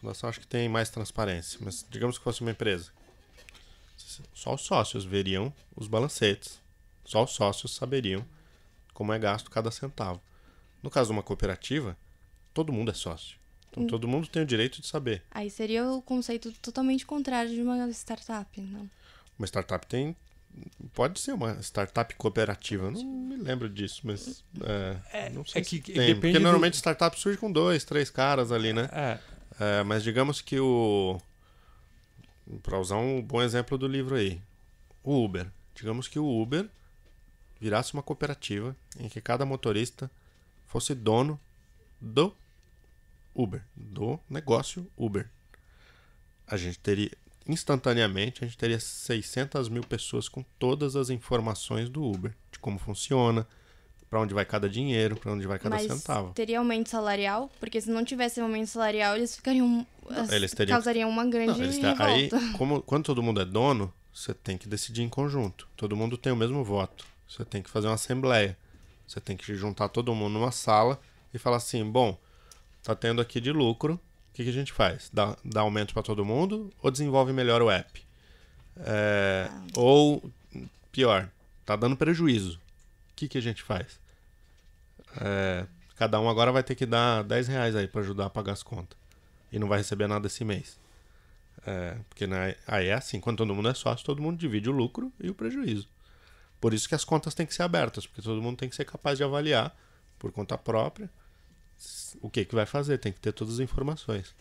Fundação acho que tem mais transparência, mas digamos que fosse uma empresa. Só os sócios veriam os balancetes. Só os sócios saberiam como é gasto cada centavo. No caso de uma cooperativa, todo mundo é sócio. Então hum. todo mundo tem o direito de saber. Aí seria o conceito totalmente contrário de uma startup, não? Uma startup tem pode ser uma startup cooperativa. Não me lembro disso, mas. É, é não é sei é que, se tem. Porque normalmente do... startup surge com dois, três caras ali, né? É. é mas digamos que o. Para usar um bom exemplo do livro aí, o Uber. Digamos que o Uber virasse uma cooperativa em que cada motorista fosse dono do Uber, do negócio Uber. A gente teria instantaneamente a gente teria 600 mil pessoas com todas as informações do Uber, de como funciona, para onde vai cada dinheiro, para onde vai cada Mas centavo. Teria aumento salarial, porque se não tivesse aumento salarial, eles ficariam eles teriam... causariam uma grande não, ter... Aí, como quando todo mundo é dono, você tem que decidir em conjunto. Todo mundo tem o mesmo voto. Você tem que fazer uma assembleia. Você tem que juntar todo mundo numa sala e falar assim: "Bom, está tendo aqui de lucro, o que, que, a gente faz? Dá, dá aumento para todo mundo ou desenvolve melhor o app? É, ah. Ou, pior, está dando prejuízo. O que, que a gente faz? É, cada um agora vai ter que dar 10 reais aí para ajudar a pagar as contas. E não vai receber nada esse mês. É, porque né, aí é assim, quando todo mundo é sócio, todo mundo divide o lucro e o prejuízo. Por isso que as contas têm que ser abertas, porque todo mundo tem que ser capaz de avaliar por conta própria o que, que vai fazer, tem que ter todas as informações.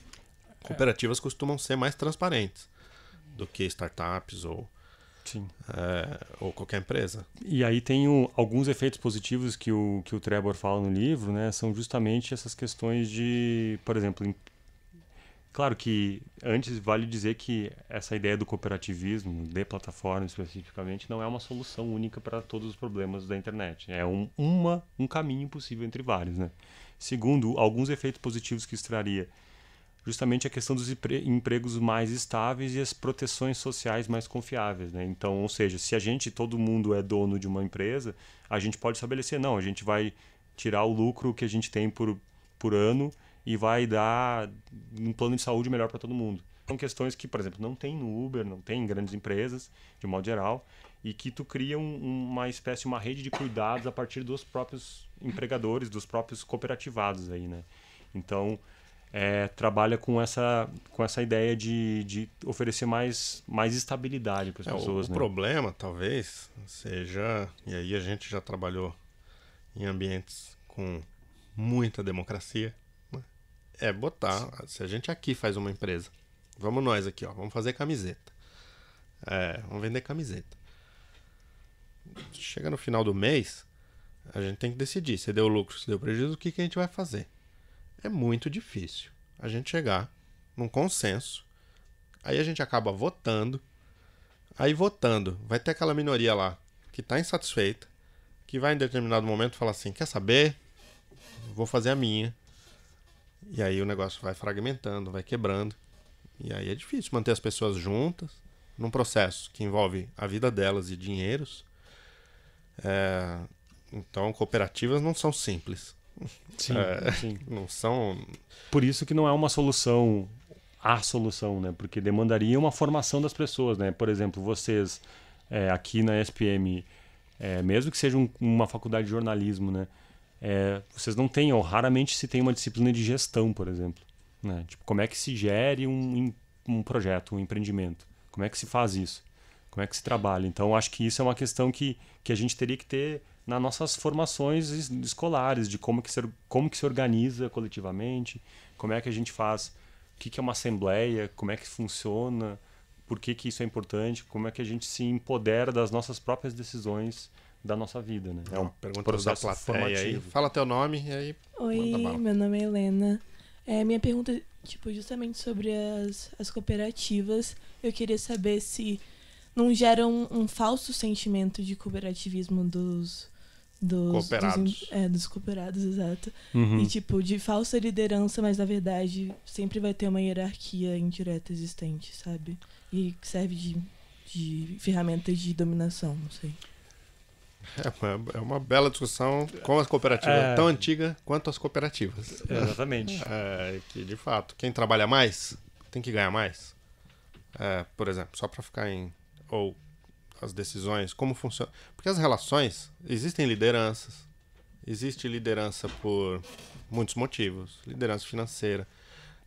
Cooperativas é. costumam ser mais transparentes do que startups ou, é, ou qualquer empresa. E aí tem o, alguns efeitos positivos que o, que o Trevor fala no livro, né? São justamente essas questões de, por exemplo, Claro que antes vale dizer que essa ideia do cooperativismo, de plataforma especificamente, não é uma solução única para todos os problemas da internet. Né? É um, uma, um caminho possível entre vários. Né? Segundo, alguns efeitos positivos que extraria justamente a questão dos empregos mais estáveis e as proteções sociais mais confiáveis. Né? Então, ou seja, se a gente, todo mundo é dono de uma empresa, a gente pode estabelecer, não, a gente vai tirar o lucro que a gente tem por, por ano e vai dar um plano de saúde melhor para todo mundo. São questões que, por exemplo, não tem no Uber, não tem em grandes empresas, de modo geral, e que tu cria um, uma espécie, uma rede de cuidados a partir dos próprios empregadores, dos próprios cooperativados aí, né? Então, é, trabalha com essa, com essa ideia de, de oferecer mais, mais estabilidade para as é, pessoas. O, né? problema, talvez, seja. E aí a gente já trabalhou em ambientes com muita democracia, é, botar. Se a gente aqui faz uma empresa, vamos nós aqui, ó, vamos fazer camiseta. É, vamos vender camiseta. Chega no final do mês, a gente tem que decidir se deu lucro, se deu prejuízo, o que, que a gente vai fazer. É muito difícil a gente chegar num consenso. Aí a gente acaba votando. Aí votando, vai ter aquela minoria lá que está insatisfeita, que vai em determinado momento falar assim: quer saber? Vou fazer a minha, e aí o negócio vai fragmentando, vai quebrando. E aí é difícil manter as pessoas juntas num processo que envolve a vida delas e dinheiros. É, então, cooperativas não são simples. Sim, é, sim. Não são. Por isso que não é uma solução a solução, né? Porque demandaria uma formação das pessoas, né? Por exemplo, vocês é, aqui na SPM, é, mesmo que seja um, uma faculdade de jornalismo, né? é, vocês não têm, ou raramente se tem uma disciplina de gestão, por exemplo. Né? Tipo, como é que se gere um, um projeto, um empreendimento? Como é que se faz isso? Como é que se trabalha? Então, acho que isso é uma questão que, que a gente teria que ter nas nossas formações escolares, de como que, se, como que se organiza coletivamente, como é que a gente faz, o que, que é uma assembleia, como é que funciona, por que, que isso é importante, como é que a gente se empodera das nossas próprias decisões da nossa vida, né? É um pergunta da plateia aí. Fala teu nome e aí. Oi, meu nome é Helena. É, minha pergunta, tipo, justamente sobre as, as cooperativas. Eu queria saber se não gera um, um falso sentimento de cooperativismo dos. Dos cooperados. Dos, é, dos cooperados, exato. Uhum. E, tipo, de falsa liderança, mas na verdade sempre vai ter uma hierarquia indireta existente, sabe? E que serve de, de ferramenta de dominação, não sei. É uma, é uma bela discussão com as cooperativas, é... tão antiga quanto as cooperativas. Exatamente. É, que, de fato, quem trabalha mais tem que ganhar mais. É, por exemplo, só para ficar em. Ou as decisões, como funciona. Porque as relações, existem lideranças. Existe liderança por muitos motivos liderança financeira.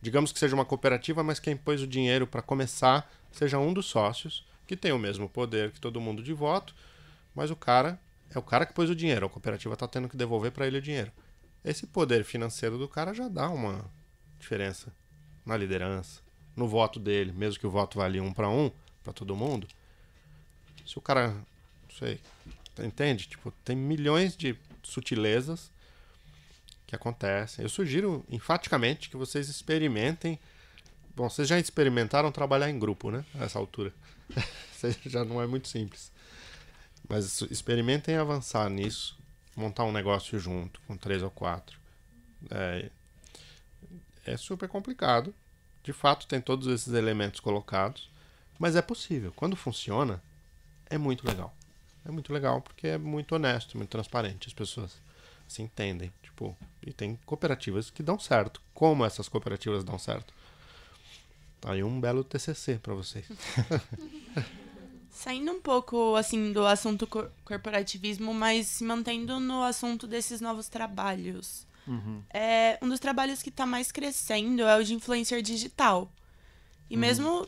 Digamos que seja uma cooperativa, mas quem pôs o dinheiro para começar seja um dos sócios, que tem o mesmo poder que todo mundo de voto, mas o cara é o cara que pôs o dinheiro, a cooperativa está tendo que devolver para ele o dinheiro. Esse poder financeiro do cara já dá uma diferença na liderança, no voto dele, mesmo que o voto valha um para um para todo mundo. Se o cara, não sei, tá, entende? Tipo, tem milhões de sutilezas que acontecem. Eu sugiro enfaticamente que vocês experimentem. Bom, vocês já experimentaram trabalhar em grupo, né? Nessa altura. já não é muito simples. Mas experimentem avançar nisso, montar um negócio junto com três ou quatro. É, é super complicado. De fato, tem todos esses elementos colocados, mas é possível. Quando funciona, é muito legal. É muito legal porque é muito honesto, muito transparente. As pessoas se entendem. Tipo, e tem cooperativas que dão certo. Como essas cooperativas dão certo? Tá aí um belo TCC para vocês. Saindo um pouco assim do assunto cor corporativismo, mas se mantendo no assunto desses novos trabalhos. Uhum. É, um dos trabalhos que está mais crescendo é o de influencer digital. E uhum. mesmo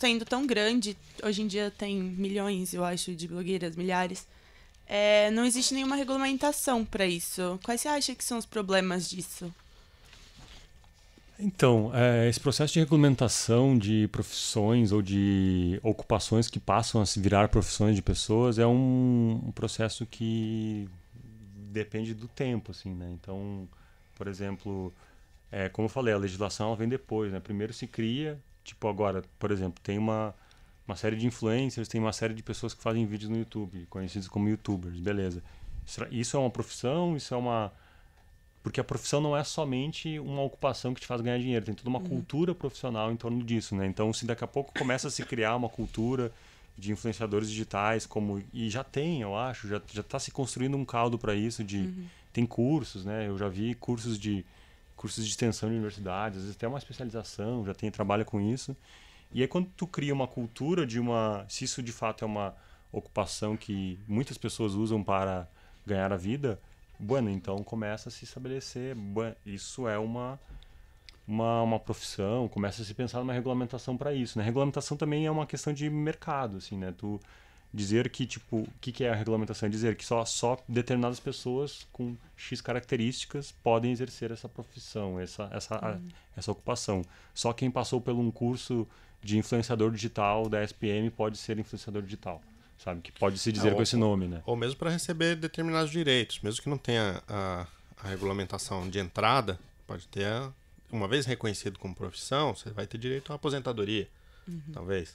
sendo tão grande, hoje em dia tem milhões, eu acho, de blogueiras, milhares. É, não existe nenhuma regulamentação para isso. Quais você acha que são os problemas disso? Então, é, esse processo de regulamentação de profissões ou de ocupações que passam a se virar profissões de pessoas é um, um processo que depende do tempo, assim, né? Então, por exemplo, é, como eu falei, a legislação vem depois, né? Primeiro se cria, tipo agora, por exemplo, tem uma, uma série de influencers, tem uma série de pessoas que fazem vídeos no YouTube, conhecidos como YouTubers, beleza. Isso é uma profissão, isso é uma porque a profissão não é somente uma ocupação que te faz ganhar dinheiro, tem toda uma uhum. cultura profissional em torno disso, né? Então, se daqui a pouco começa a se criar uma cultura de influenciadores digitais, como e já tem, eu acho, já já está se construindo um caldo para isso de uhum. tem cursos, né? Eu já vi cursos de cursos de extensão de universidades, às vezes até uma especialização, já tem trabalho com isso. E aí quando tu cria uma cultura de uma, se isso de fato é uma ocupação que muitas pessoas usam para ganhar a vida, Bueno, então começa a se estabelecer, isso é uma, uma, uma profissão, começa a se pensar numa regulamentação para isso. Né? Regulamentação também é uma questão de mercado, assim, né? Tu dizer que, tipo, o que, que é a regulamentação? É dizer que só, só determinadas pessoas com X características podem exercer essa profissão, essa, essa, a, hum. essa ocupação. Só quem passou por um curso de influenciador digital da SPM pode ser influenciador digital sabe? Que pode se é, dizer é, ou, com esse nome, né? Ou mesmo para receber determinados direitos, mesmo que não tenha a, a regulamentação de entrada, pode ter, a, uma vez reconhecido como profissão, você vai ter direito à aposentadoria, uhum. talvez.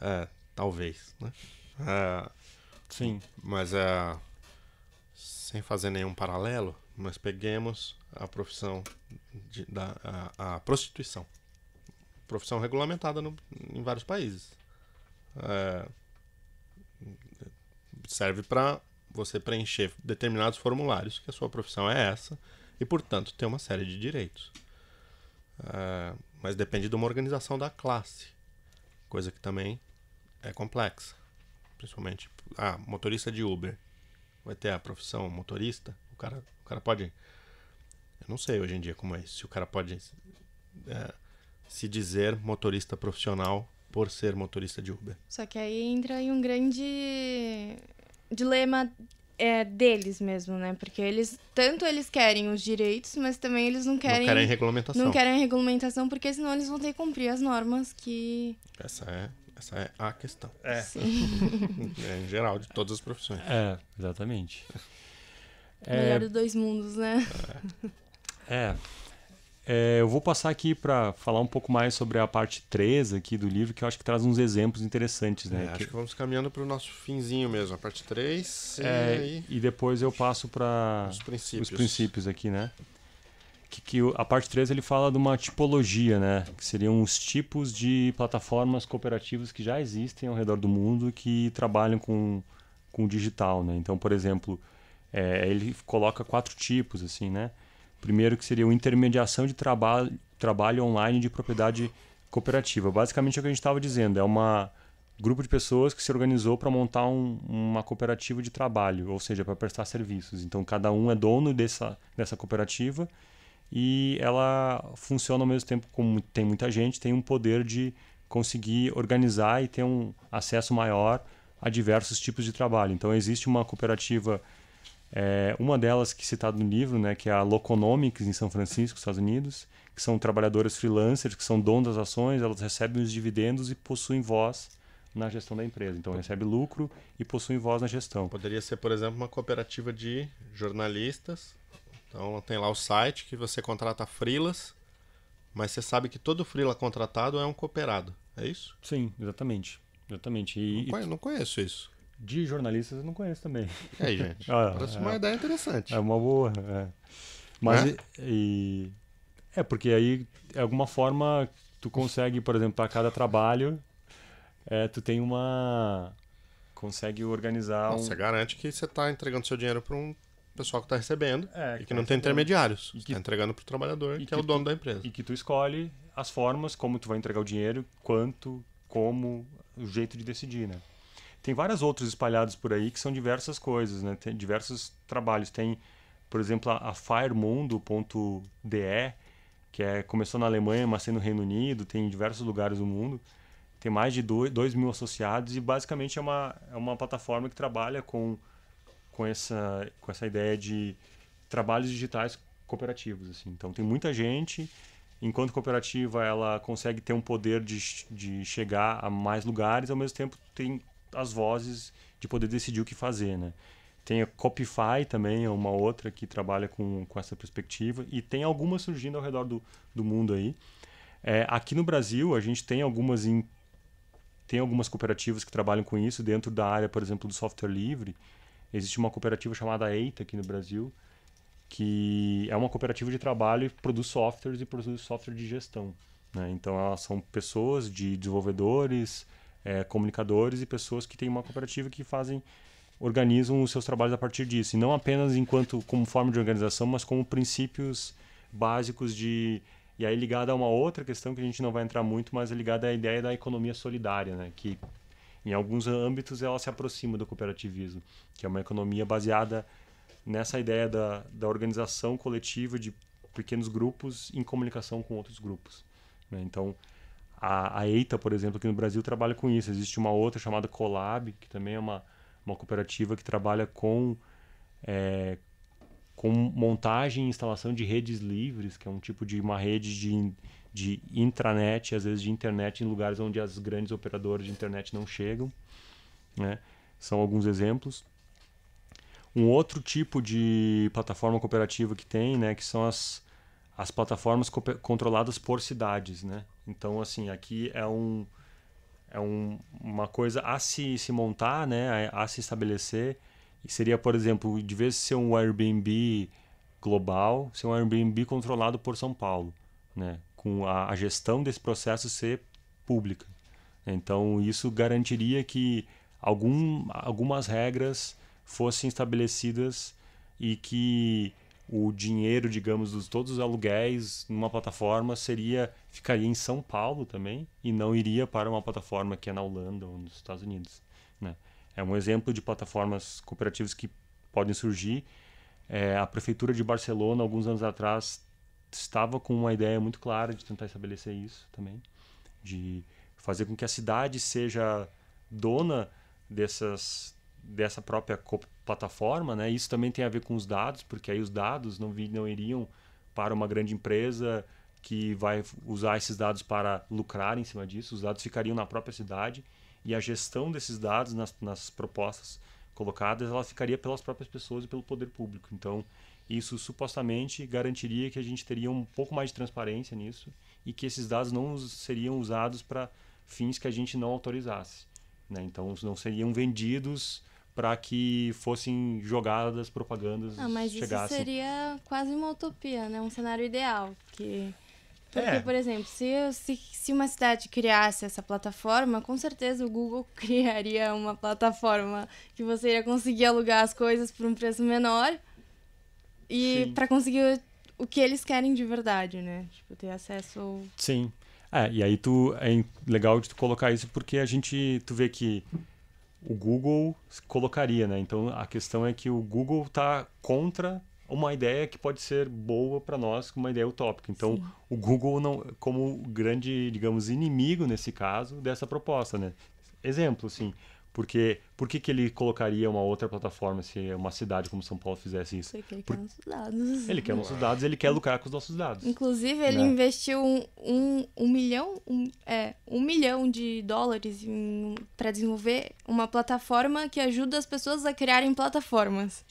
É, talvez, né? É, Sim. Mas é, sem fazer nenhum paralelo, nós peguemos a profissão de, da a, a prostituição, profissão regulamentada no, em vários países. É, serve para você preencher determinados formulários, que a sua profissão é essa, e, portanto, tem uma série de direitos. Uh, mas depende de uma organização da classe, coisa que também é complexa. Principalmente, ah, motorista de Uber. Vai ter a profissão motorista? O cara, o cara pode. Eu não sei hoje em dia como é isso. Se o cara pode é, se dizer motorista profissional por ser motorista de Uber. Só que aí entra em um grande dilema é, deles mesmo, né? Porque eles tanto eles querem os direitos, mas também eles não querem não querem regulamentação. Não querem regulamentação porque senão eles vão ter que cumprir as normas que Essa é essa é a questão. É. Sim. é em geral de todas as profissões. É, exatamente. É... Melhor dos dois mundos, né? É. é. É, eu vou passar aqui para falar um pouco mais sobre a parte 3 aqui do livro, que eu acho que traz uns exemplos interessantes. Né? É, acho que... que vamos caminhando para o nosso finzinho mesmo, a parte 3. É, e, e depois eu passo para os princípios. os princípios aqui, né? Que, que a parte 3 ele fala de uma tipologia, né? Que seriam os tipos de plataformas cooperativas que já existem ao redor do mundo que trabalham com, com digital, né? Então, por exemplo, é, ele coloca quatro tipos, assim, né? Primeiro, que seria o intermediação de trabalho, trabalho online de propriedade cooperativa. Basicamente é o que a gente estava dizendo, é um grupo de pessoas que se organizou para montar um, uma cooperativa de trabalho, ou seja, para prestar serviços. Então, cada um é dono dessa, dessa cooperativa e ela funciona ao mesmo tempo como tem muita gente, tem um poder de conseguir organizar e ter um acesso maior a diversos tipos de trabalho. Então existe uma cooperativa é, uma delas que é citada no livro, né, que é a Loconomics em São Francisco, Estados Unidos, que são trabalhadoras freelancers, que são donos das ações, elas recebem os dividendos e possuem voz na gestão da empresa. Então recebe lucro e possuem voz na gestão. Poderia ser, por exemplo, uma cooperativa de jornalistas. Então tem lá o site que você contrata freelas, mas você sabe que todo freela contratado é um cooperado, é isso? Sim, exatamente. Exatamente. E, não, conheço, não conheço isso de jornalistas eu não conheço também. E aí, gente? ah, parece é, uma ideia interessante. É uma boa. É. Mas é? E, é porque aí, de alguma forma, tu consegue, por exemplo, para cada trabalho, é, tu tem uma. Consegue organizar. Não, um... Você garante que você está entregando seu dinheiro para um pessoal que está recebendo é, e que, tá não tem intermediários. que... está entregando para o trabalhador, que, que, é o dono tu... da empresa. E que tu escolhe as formas como tu vai entregar o dinheiro, quanto, como, o jeito de decidir, né? Tem várias outras espalhadas por aí que são diversas coisas, né? Tem diversos trabalhos. Tem, por exemplo, a firemundo.de, que é, começou na Alemanha, mas tem no Reino Unido, tem em diversos lugares do mundo. Tem mais de 2 mil associados e basicamente é uma, é uma plataforma que trabalha com, com, essa, com essa ideia de trabalhos digitais cooperativos. Assim. Então tem muita gente enquanto cooperativa ela consegue ter um poder de, de chegar a mais lugares, ao mesmo tempo tem as vozes de poder decidir o que fazer, né? Tem a Copify também, é uma outra que trabalha com, com essa perspectiva. E tem algumas surgindo ao redor do, do mundo aí. É, aqui no Brasil, a gente tem algumas, in, tem algumas cooperativas que trabalham com isso. Dentro da área, por exemplo, do software livre, existe uma cooperativa chamada EITA aqui no Brasil, que é uma cooperativa de trabalho e produz softwares e produz software de gestão. Né? Então, elas são pessoas de desenvolvedores, é, comunicadores e pessoas que têm uma cooperativa que fazem organizam os seus trabalhos a partir disso e não apenas enquanto como forma de organização mas como princípios básicos de e aí ligada a uma outra questão que a gente não vai entrar muito mas é ligada à ideia da economia solidária né que em alguns âmbitos ela se aproxima do cooperativismo que é uma economia baseada nessa ideia da, da organização coletiva de pequenos grupos em comunicação com outros grupos né? então a, a EITA, por exemplo, aqui no Brasil trabalha com isso. Existe uma outra chamada Colab, que também é uma, uma cooperativa que trabalha com, é, com montagem e instalação de redes livres, que é um tipo de uma rede de, de intranet, às vezes de internet, em lugares onde as grandes operadoras de internet não chegam. Né? São alguns exemplos. Um outro tipo de plataforma cooperativa que tem, né, que são as as plataformas co controladas por cidades, né? Então, assim, aqui é um é um, uma coisa a se, se montar, né? A, a se estabelecer. E seria, por exemplo, de vez ser um Airbnb global, ser um Airbnb controlado por São Paulo, né? Com a, a gestão desse processo ser pública. Então, isso garantiria que algum, algumas regras fossem estabelecidas e que o dinheiro, digamos, de todos os aluguéis numa plataforma seria ficaria em São Paulo também e não iria para uma plataforma que é na Holanda ou nos Estados Unidos. Né? É um exemplo de plataformas cooperativas que podem surgir. É, a prefeitura de Barcelona, alguns anos atrás, estava com uma ideia muito clara de tentar estabelecer isso também, de fazer com que a cidade seja dona dessas dessa própria plataforma, né? Isso também tem a ver com os dados, porque aí os dados não, não iriam para uma grande empresa que vai usar esses dados para lucrar em cima disso. Os dados ficariam na própria cidade e a gestão desses dados nas, nas propostas colocadas, ela ficaria pelas próprias pessoas e pelo poder público. Então, isso supostamente garantiria que a gente teria um pouco mais de transparência nisso e que esses dados não seriam usados para fins que a gente não autorizasse. Né? Então, não seriam vendidos para que fossem jogadas propagandas ah, mas chegassem. isso seria quase uma utopia, né? Um cenário ideal, que porque, é. por exemplo, se, se, se uma cidade criasse essa plataforma, com certeza o Google criaria uma plataforma que você iria conseguir alugar as coisas por um preço menor e para conseguir o, o que eles querem de verdade, né? Tipo, ter acesso ao... Sim. É, e aí tu é legal de tu colocar isso porque a gente tu vê que o Google colocaria, né? Então a questão é que o Google está contra uma ideia que pode ser boa para nós, uma ideia utópica. Então Sim. o Google não, como grande, digamos, inimigo nesse caso dessa proposta, né? Exemplo, assim, porque por que, que ele colocaria uma outra plataforma se uma cidade como São Paulo fizesse isso? Porque ele por... quer nossos dados. Ele quer nossos dados, ele quer lucrar com os nossos dados. Inclusive, ele né? investiu um, um, um milhão um, é, um milhão de dólares para desenvolver uma plataforma que ajuda as pessoas a criarem plataformas.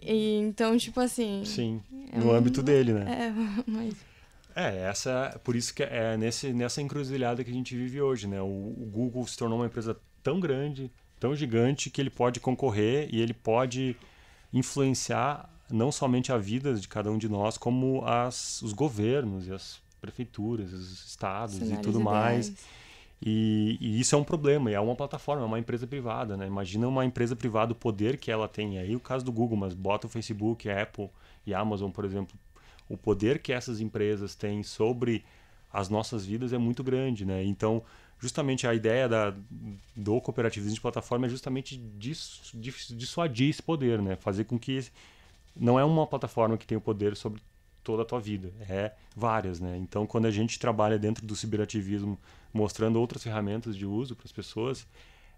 E, então, tipo assim. Sim, é no um, âmbito dele, né? É, mas. É, essa, por isso que é nesse, nessa encruzilhada que a gente vive hoje, né? O, o Google se tornou uma empresa tão grande, tão gigante, que ele pode concorrer e ele pode influenciar não somente a vida de cada um de nós, como as, os governos e as prefeituras, os estados Cenários e tudo ideais. mais. E, e, isso é um problema, e é uma plataforma, é uma empresa privada, né? Imagina uma empresa privada, o poder que ela tem. Aí o caso do Google, mas bota o Facebook, a Apple e a Amazon, por exemplo. O poder que essas empresas têm sobre as nossas vidas é muito grande, né? Então, justamente a ideia da, do cooperativismo de plataforma é justamente dissuadir esse poder, né? Fazer com que não é uma plataforma que tem o poder sobre toda a tua vida, é várias, né? Então, quando a gente trabalha dentro do ciberativismo, mostrando outras ferramentas de uso para as pessoas,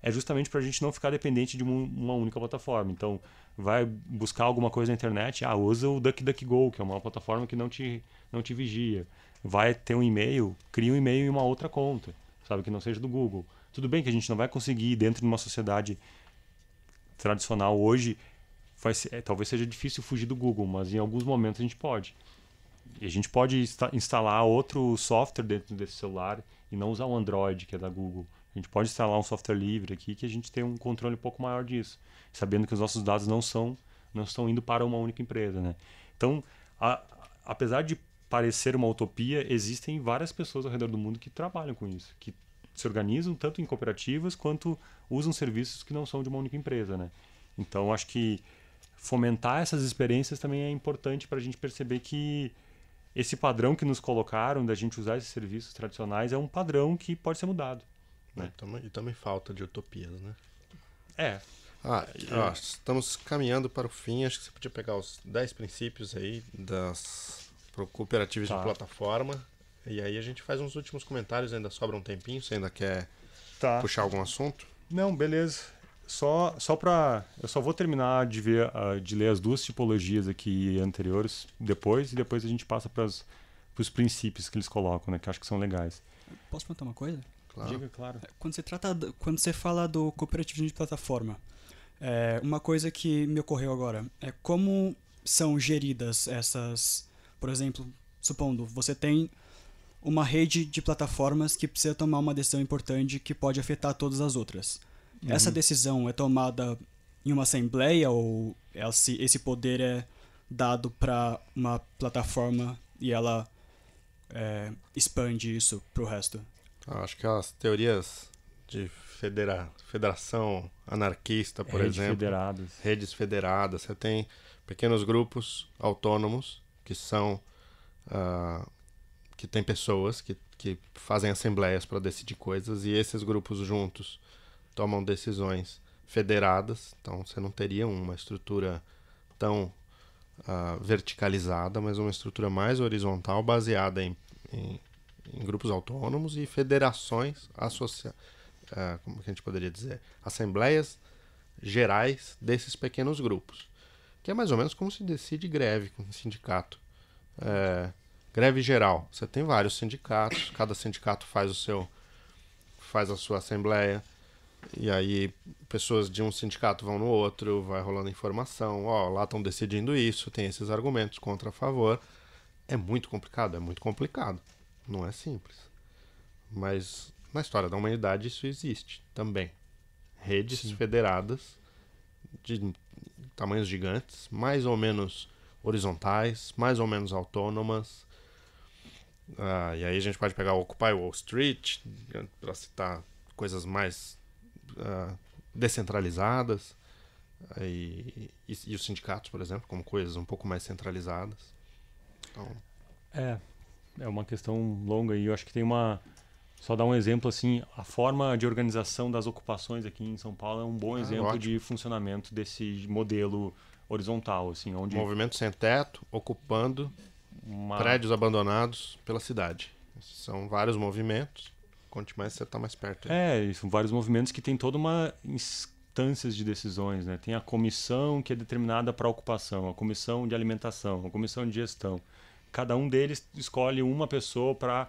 é justamente para a gente não ficar dependente de uma única plataforma. Então, vai buscar alguma coisa na internet, ah, usa o DuckDuckGo, que é uma plataforma que não te, não te vigia. Vai ter um e-mail, cria um e-mail e uma outra conta sabe? Que não seja do Google. Tudo bem que a gente não vai conseguir, dentro de uma sociedade tradicional hoje, ser, é, talvez seja difícil fugir do Google, mas em alguns momentos a gente pode. E a gente pode insta instalar outro software dentro desse celular e não usar o Android, que é da Google. A gente pode instalar um software livre aqui que a gente tem um controle um pouco maior disso, sabendo que os nossos dados não são não estão indo para uma única empresa, né? Então, a, apesar de parecer uma utopia, existem várias pessoas ao redor do mundo que trabalham com isso, que se organizam tanto em cooperativas quanto usam serviços que não são de uma única empresa, né? Então, acho que fomentar essas experiências também é importante para a gente perceber que esse padrão que nos colocaram da gente usar esses serviços tradicionais é um padrão que pode ser mudado. É, né? E, também, e também falta de utopias, né? É. Ah, é, ó, estamos caminhando para o fim. Acho que você podia pegar os 10 princípios aí das pro Cooperativismo tá. Plataforma. E aí a gente faz uns últimos comentários, ainda sobra um tempinho, você ainda quer tá. puxar algum assunto? Não, beleza. Só, só para eu só vou terminar de ver ah, de ler as duas tipologias aqui anteriores depois e depois a gente passa para os princípios que eles colocam, né, que acho que são legais. Posso perguntar uma coisa? Claro. Diga, claro. É, quando você trata quando você fala do cooperativismo de plataforma, é, uma coisa que me ocorreu agora é como são geridas essas por exemplo, supondo, você tem uma rede de plataformas que precisa tomar uma decisão importante que pode afetar todas as outras. Uhum. Essa decisão é tomada em uma assembleia ou esse poder é dado para uma plataforma e ela é, expande isso para o resto? Acho que é as teorias de federa federação anarquista, por Redes exemplo. Federadas. Redes federadas. Você tem pequenos grupos autônomos que são uh, que tem pessoas que, que fazem assembleias para decidir coisas e esses grupos juntos tomam decisões federadas, então você não teria uma estrutura tão uh, verticalizada, mas uma estrutura mais horizontal baseada em, em, em grupos autônomos e federações associa uh, como que a gente poderia dizer, assembleias gerais desses pequenos grupos que é mais ou menos como se decide greve com um sindicato. É, greve geral. Você tem vários sindicatos, cada sindicato faz o seu faz a sua assembleia e aí pessoas de um sindicato vão no outro, vai rolando informação, ó, lá estão decidindo isso, tem esses argumentos contra a favor. É muito complicado, é muito complicado. Não é simples. Mas na história da humanidade isso existe também. Redes Sim. federadas de tamanhos gigantes, mais ou menos horizontais, mais ou menos autônomas. Ah, e aí a gente pode pegar o Occupy Wall Street, para citar coisas mais ah, descentralizadas, e, e, e, os sindicatos, por exemplo, como coisas um pouco mais centralizadas. Então... É, é uma questão longa e eu acho que tem uma só dar um exemplo assim, a forma de organização das ocupações aqui em São Paulo é um bom ah, exemplo ótimo. de funcionamento desse modelo horizontal, assim, onde movimento sem teto ocupando uma... prédios abandonados pela cidade. São vários movimentos. Conte mais, você está mais perto. Aí. É, são vários movimentos que tem toda uma instâncias de decisões, né? Tem a comissão que é determinada para a ocupação, a comissão de alimentação, a comissão de gestão. Cada um deles escolhe uma pessoa para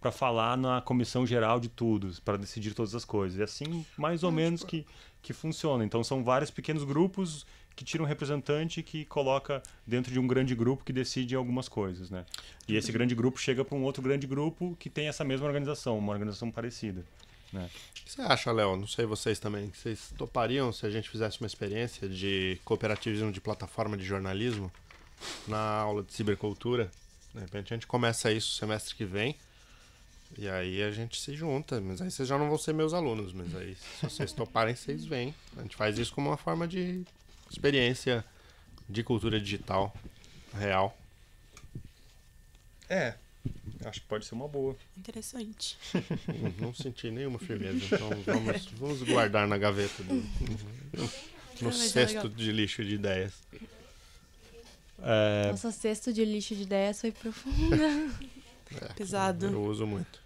para falar na comissão geral de tudo, para decidir todas as coisas. É assim, mais ou é, menos, tipo... que, que funciona. Então, são vários pequenos grupos que tiram um representante que coloca dentro de um grande grupo que decide algumas coisas, né? E esse grande grupo chega para um outro grande grupo que tem essa mesma organização, uma organização parecida. Né? O que você acha, Léo? Não sei vocês também. Vocês topariam se a gente fizesse uma experiência de cooperativismo de plataforma de jornalismo na aula de cibercultura? De repente a gente começa isso semestre que vem e aí a gente se junta, mas aí vocês já não vão ser meus alunos, mas aí se vocês toparem, vocês vêm. A gente faz isso como uma forma de experiência de cultura digital real. É, acho que pode ser uma boa. Interessante. não senti nenhuma firmeza, então vamos, vamos guardar na gaveta do, no, é cesto é de lixo de ideias. É... Nossa, cesto de lixo de ideias foi profunda. É, é pesado. Eu uso muito.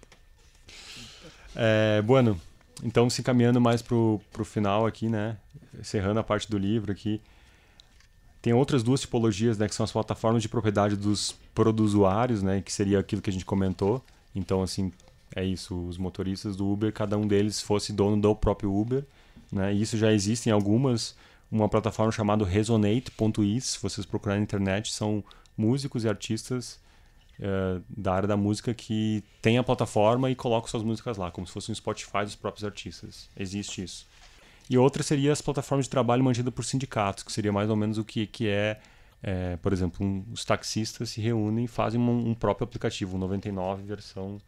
É, bueno, então se encaminhando mais pro, pro final aqui, né? Encerrando a parte do livro aqui. Tem outras duas tipologias, né? Que são as plataformas de propriedade dos produzuários, né? Que seria aquilo que a gente comentou. Então, assim, é isso. Os motoristas do Uber, cada um deles fosse dono do próprio Uber. Né? E isso já existe em algumas. Uma plataforma chamada Resonate.is, se vocês procurarem na internet, são músicos e artistas uh, da área da música que tem a plataforma e coloca suas músicas lá, como se fosse um Spotify dos próprios artistas. Existe isso. E outra seria as plataformas de trabalho mantidas por sindicatos, que seria mais ou menos o que, que é, é por exemplo, um, os taxistas se reúnem e fazem um, um próprio aplicativo, um 99 versão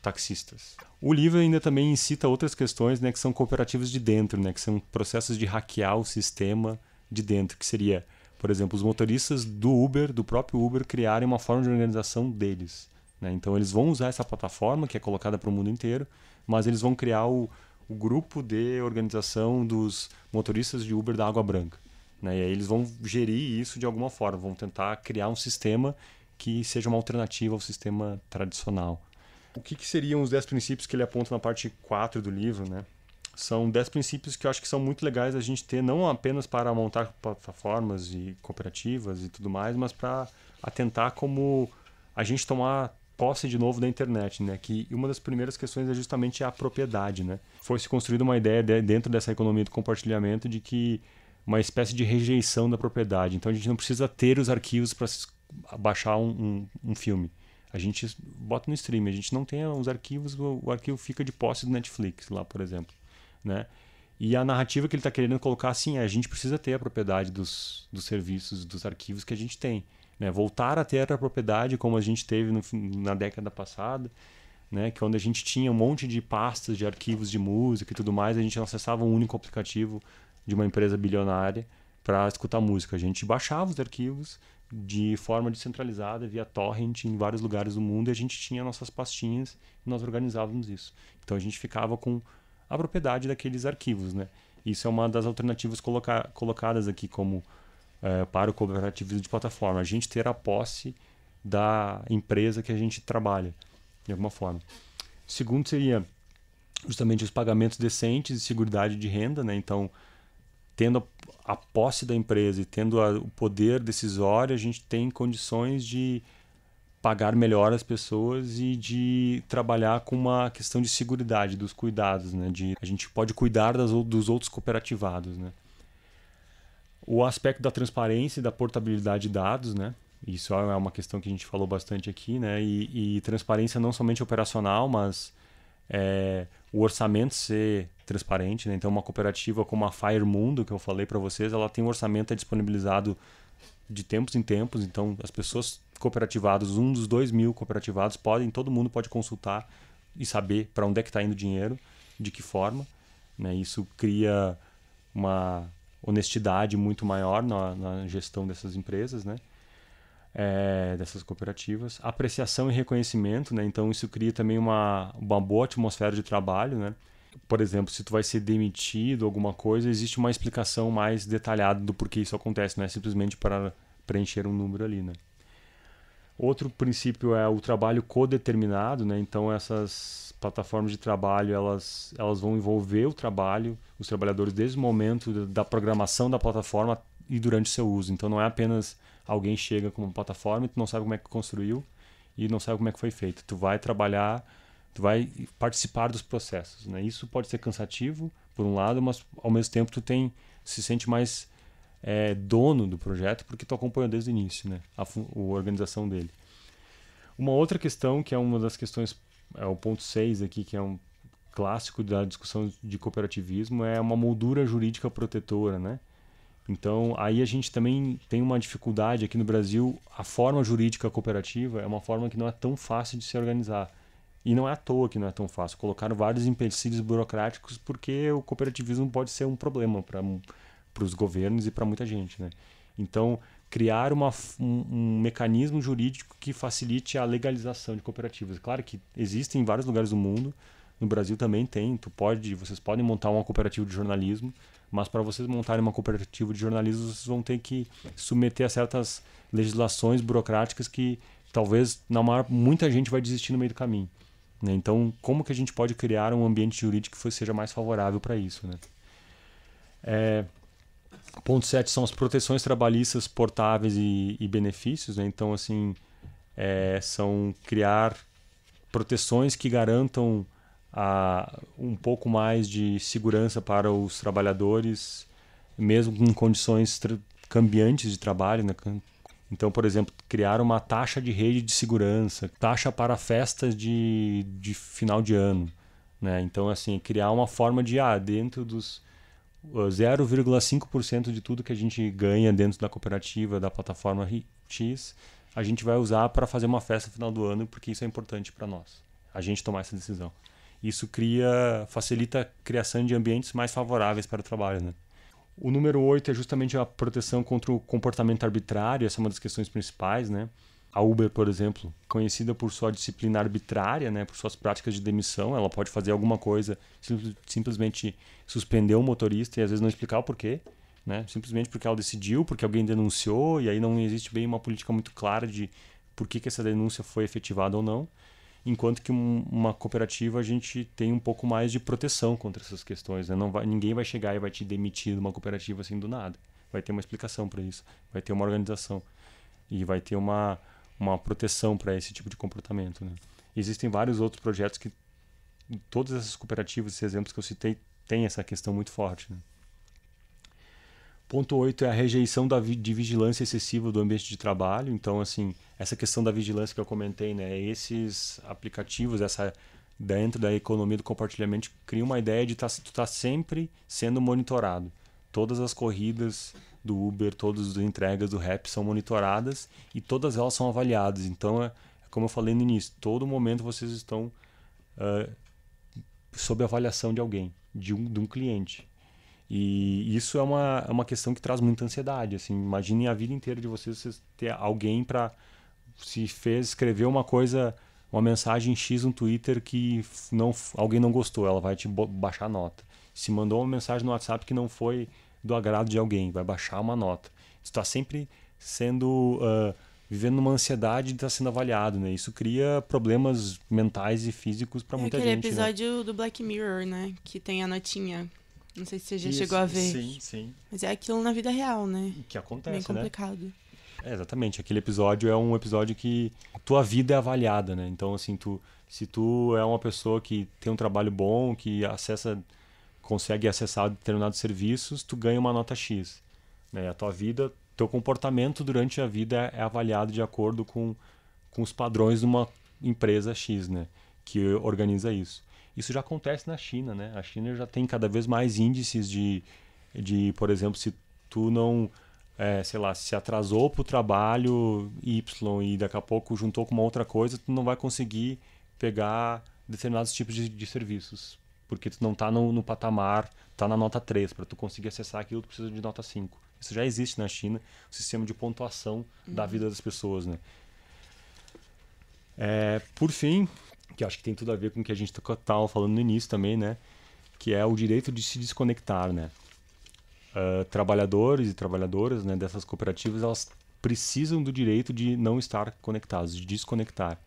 taxistas. O livro ainda também incita outras questões, né, que são cooperativas de dentro, né, que são processos de hackear o sistema de dentro, que seria por exemplo, os motoristas do Uber, do próprio Uber, criarem uma forma de organização deles. Né? Então eles vão usar essa plataforma que é colocada para o mundo inteiro, mas eles vão criar o, o, grupo de organização dos motoristas de Uber da Água Branca. Né? E aí eles vão gerir isso de alguma forma, vão tentar criar um sistema que seja uma alternativa ao sistema tradicional. O que, que seriam os 10 princípios que ele aponta na parte 4 do livro, né? são 10 princípios que eu acho que são muito legais a gente ter, não apenas para montar plataformas e cooperativas e tudo mais, mas para atentar como a gente tomar posse de novo da internet, né? Que uma das primeiras questões é justamente a propriedade, né? Foi se construída uma ideia dentro dessa economia do compartilhamento de que uma espécie de rejeição da propriedade. Então a gente não precisa ter os arquivos para baixar um, um, um filme a gente bota no stream, a gente não tem os arquivos, o arquivo fica de posse do Netflix lá, por exemplo né? E a narrativa que ele está querendo colocar assim é a gente precisa ter a propriedade dos, dos serviços, dos arquivos que a gente tem. Né? Voltar a ter a propriedade como a gente teve no, na década passada, né? que é onde a gente tinha um monte de pastas de arquivos de música e tudo mais, a gente acessava um único aplicativo de uma empresa bilionária para escutar música. A gente baixava os arquivos de forma descentralizada via torrent em vários lugares do mundo e a gente tinha nossas pastinhas e nós organizávamos isso. Então a gente ficava com a propriedade daqueles arquivos. Né? Isso é uma das alternativas coloca colocadas aqui como é, para o cooperativismo de plataforma. A gente ter a posse da empresa que a gente trabalha, de alguma forma. segundo seria justamente os pagamentos decentes e seguridade de renda. Né? Então, tendo a, a posse da empresa e tendo a, o poder decisório, a gente tem condições de pagar melhor as pessoas e de trabalhar com uma questão de segurança dos cuidados, né? De a gente pode cuidar das, dos outros cooperativados, né? O aspecto da transparência e da portabilidade de dados, né? Isso é uma questão que a gente falou bastante aqui, né? E, e transparência não somente operacional, mas é, o orçamento ser transparente. Né? Então, uma cooperativa como a Fire Mundo, que eu falei para vocês, ela tem um orçamento é disponibilizado de tempos em tempos. Então, as pessoas cooperativados, um dos dois mil cooperativados, podem, todo mundo pode consultar e saber para onde é que está indo o dinheiro, de que forma. Né? Isso cria uma honestidade muito maior na, na gestão dessas empresas, né? É, dessas cooperativas. Apreciação e reconhecimento, né? Então isso cria também uma, uma boa atmosfera de trabalho, né? Por exemplo, se tu vai ser demitido, alguma coisa, existe uma explicação mais detalhada do porquê isso acontece, não é simplesmente para preencher um número ali, né? Outro princípio é o trabalho codeterminado, né? Então essas plataformas de trabalho elas, elas vão envolver o trabalho, os trabalhadores desde o momento da programação da plataforma e durante o seu uso. Então não é apenas alguém chega com uma plataforma e tu não sabe como é que construiu e não sabe como é que foi feito. Tu vai trabalhar, tu vai participar dos processos, né? Isso pode ser cansativo por um lado, mas ao mesmo tempo tu tem se sente mais é dono do projeto porque tu acompanhou desde o início, né? A, a organização dele. Uma outra questão que é uma das questões, é o ponto 6 aqui, que é um clássico da discussão de cooperativismo, é uma moldura jurídica protetora, né? Então, aí a gente também tem uma dificuldade aqui no Brasil. A forma jurídica cooperativa é uma forma que não é tão fácil de se organizar. E não é à toa que não é tão fácil. Colocaram vários empecilhos burocráticos porque o cooperativismo pode ser um problema para para os governos e para muita gente. Né? Então, criar uma, um, um, mecanismo jurídico que facilite a legalização de cooperativas. Claro que existem em vários lugares do mundo, no Brasil também tem, tu pode, vocês podem montar uma cooperativa de jornalismo, mas para vocês montarem uma cooperativa de jornalismo, vocês vão ter que submeter a certas legislações burocráticas que talvez na maior muita gente vai desistir no meio do caminho. Né? Então, como que a gente pode criar um ambiente jurídico que seja mais favorável para isso, né? É, Ponto 7 são as proteções trabalhistas portáveis e, e benefícios. Né? Então, assim, é, são criar proteções que garantam a, um pouco mais de segurança para os trabalhadores, mesmo em condições cambiantes de trabalho. Né? Então, por exemplo, criar uma taxa de rede de segurança, taxa para festas de, de final de ano. Né? Então, assim, criar uma forma de, ah, dentro dos 0,5% de tudo que a gente ganha dentro da cooperativa, da plataforma X, a gente vai usar para fazer uma festa no final do ano, porque isso é importante para nós, a gente tomar essa decisão. Isso cria, facilita a criação de ambientes mais favoráveis para o trabalho, né? O número 8 é justamente a proteção contra o comportamento arbitrário, essa é uma das questões principais, né? a Uber, por exemplo, conhecida por sua disciplina arbitrária, né, por suas práticas de demissão, ela pode fazer alguma coisa, sim, simplesmente suspender o motorista e às vezes não explicar o porquê, né, simplesmente porque ela decidiu, porque alguém denunciou e aí não existe bem uma política muito clara de por que, que essa denúncia foi efetivada ou não. Enquanto que uma cooperativa a gente tem um pouco mais de proteção contra essas questões, né? não vai, ninguém vai chegar e vai te demitir de uma cooperativa assim do nada. Vai ter uma explicação para isso, vai ter uma organização e vai ter uma uma proteção para esse tipo de comportamento. Né? Existem vários outros projetos que todas essas cooperativas, esses exemplos que eu citei, têm essa questão muito forte. Né? Ponto 8 é a rejeição da, de vigilância excessiva do ambiente de trabalho. Então, assim, essa questão da vigilância que eu comentei, né? Esses aplicativos, essa dentro da economia do compartilhamento, cria uma ideia de tá, tá sempre sendo monitorado. Todas as corridas, do Uber, todas as entregas do RAP são monitoradas e todas elas são avaliadas. Então, é, é como eu falei no início, todo momento vocês estão uh, sob avaliação de alguém, de um, de um cliente. E isso é uma, é uma questão que traz muita ansiedade. Assim, imaginem a vida inteira de vocês, vocês ter alguém para se fez escrever uma coisa, uma mensagem X no Twitter que não, alguém não gostou, ela vai te baixar a nota. Se mandou uma mensagem no WhatsApp que não foi do agrado de alguém, vai baixar uma nota. Está sempre sendo uh, vivendo numa ansiedade de estar tá sendo avaliado, né? Isso cria problemas mentais e físicos para é muita aquele gente. Aquele né? episódio né? do Black Mirror, né? Que tem a notinha. Não sei se você já Isso, chegou a ver. Sim, sim. Mas é aquilo na vida real, né? Que acontece, Bem né? complicado. Né? É, exatamente. Aquele episódio é um episódio que tua vida é avaliada, né? Então, assim, tu, se tu é uma pessoa que tem um trabalho bom, que acessa consegue acessar determinados serviços, tu ganha uma nota X. Né? A tua vida, teu comportamento durante a vida é avaliado de acordo com, com os padrões de uma empresa X, né? que organiza isso. Isso já acontece na China, né? A China já tem cada vez mais índices de, de por exemplo, se tu não, é, sei lá, se atrasou para o trabalho Y e daqui a pouco juntou com uma outra coisa, tu não vai conseguir pegar determinados tipos de, de serviços porque tu não está no, no, patamar, está na nota 3. Para tu conseguir acessar aquilo, tu precisa de nota 5. Isso já existe na China, o sistema de pontuação uhum. da vida das pessoas, né? É, por fim, que acho que tem tudo a ver com o que a gente estava tá falando no início também, né? Que é o direito de se desconectar, né? Uh, trabalhadores e trabalhadoras né, dessas cooperativas, elas precisam do direito de não estar conectados, de desconectar.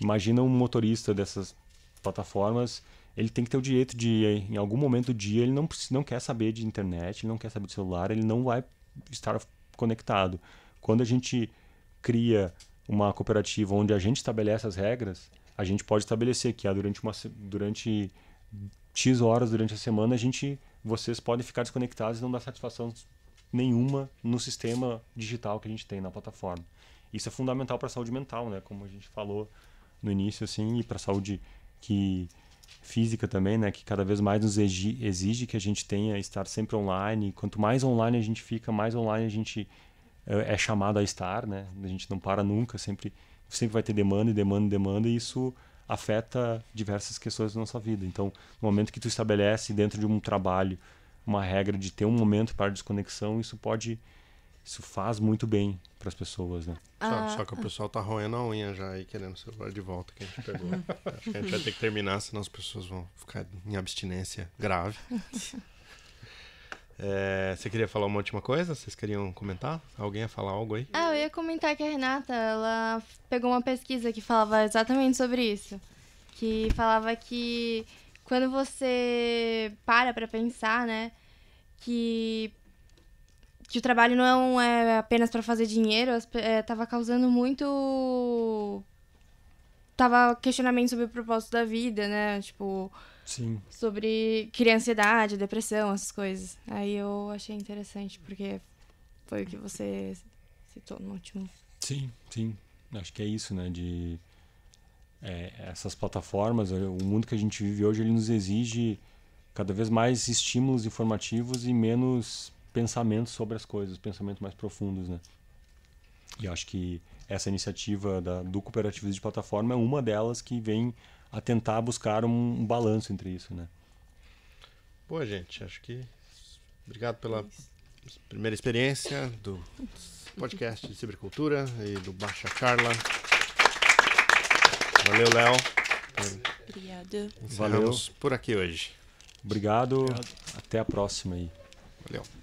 Imagina um motorista dessas plataformas ele tem que ter o direito de, em algum momento do dia, ele não, não quer saber de internet, ele não quer saber de celular, ele não vai estar conectado. Quando a gente cria uma cooperativa onde a gente estabelece as regras, a gente pode estabelecer que ah, durante, uma, durante X horas durante a semana, a gente, vocês podem ficar desconectados e não dar satisfação nenhuma no sistema digital que a gente tem na plataforma. Isso é fundamental para a saúde mental, né? Como a gente falou no início, assim, e para a saúde que física também, né, que cada vez mais nos exige que a gente tenha estar sempre online. Quanto mais online a gente fica, mais online a gente eh, é chamado a estar, né? A gente não para nunca, sempre sempre vai ter demanda e demanda e demanda e isso afeta diversas questões da nossa vida. Então, no momento que tu estabelece dentro de um trabalho uma regra de ter um momento para desconexão, isso pode isso faz muito bem para as pessoas, né? Ah. Só, só, que o pessoal tá roendo a unha já aí, querendo o celular de volta que a gente pegou. Acho que a gente vai ter que terminar, senão as pessoas vão ficar em abstinência grave. É, você queria falar uma última coisa? Vocês queriam comentar? Alguém ia falar algo aí? Ah, eu ia comentar que a Renata, ela pegou uma pesquisa que falava exatamente sobre isso. Que falava que quando você para pra pensar, né? Que que o trabalho não é, é apenas para fazer dinheiro, estava é, causando muito. Tava questionamento sobre o propósito da vida, né? Tipo. Sim. Sobre criar ansiedade, depressão, essas coisas. Aí eu achei interessante, porque foi o que você citou no último. Sim, sim. Acho que é isso, né? De. É, essas plataformas, é, o mundo que a gente vive hoje, ele nos exige cada vez mais estímulos informativos e menos pensamentos sobre as coisas, pensamentos mais profundos, né? E acho que essa iniciativa da, do cooperativismo de plataforma é uma delas que vem a tentar buscar um, um balanço entre isso, né? Boa, gente. Acho que obrigado pela primeira experiência do podcast de cibercultura e do Baixa Carla. Valeu, Léo. Obrigado. Valeu. por aqui hoje. Obrigado. Obrigado. Até a próxima aí. Valeu.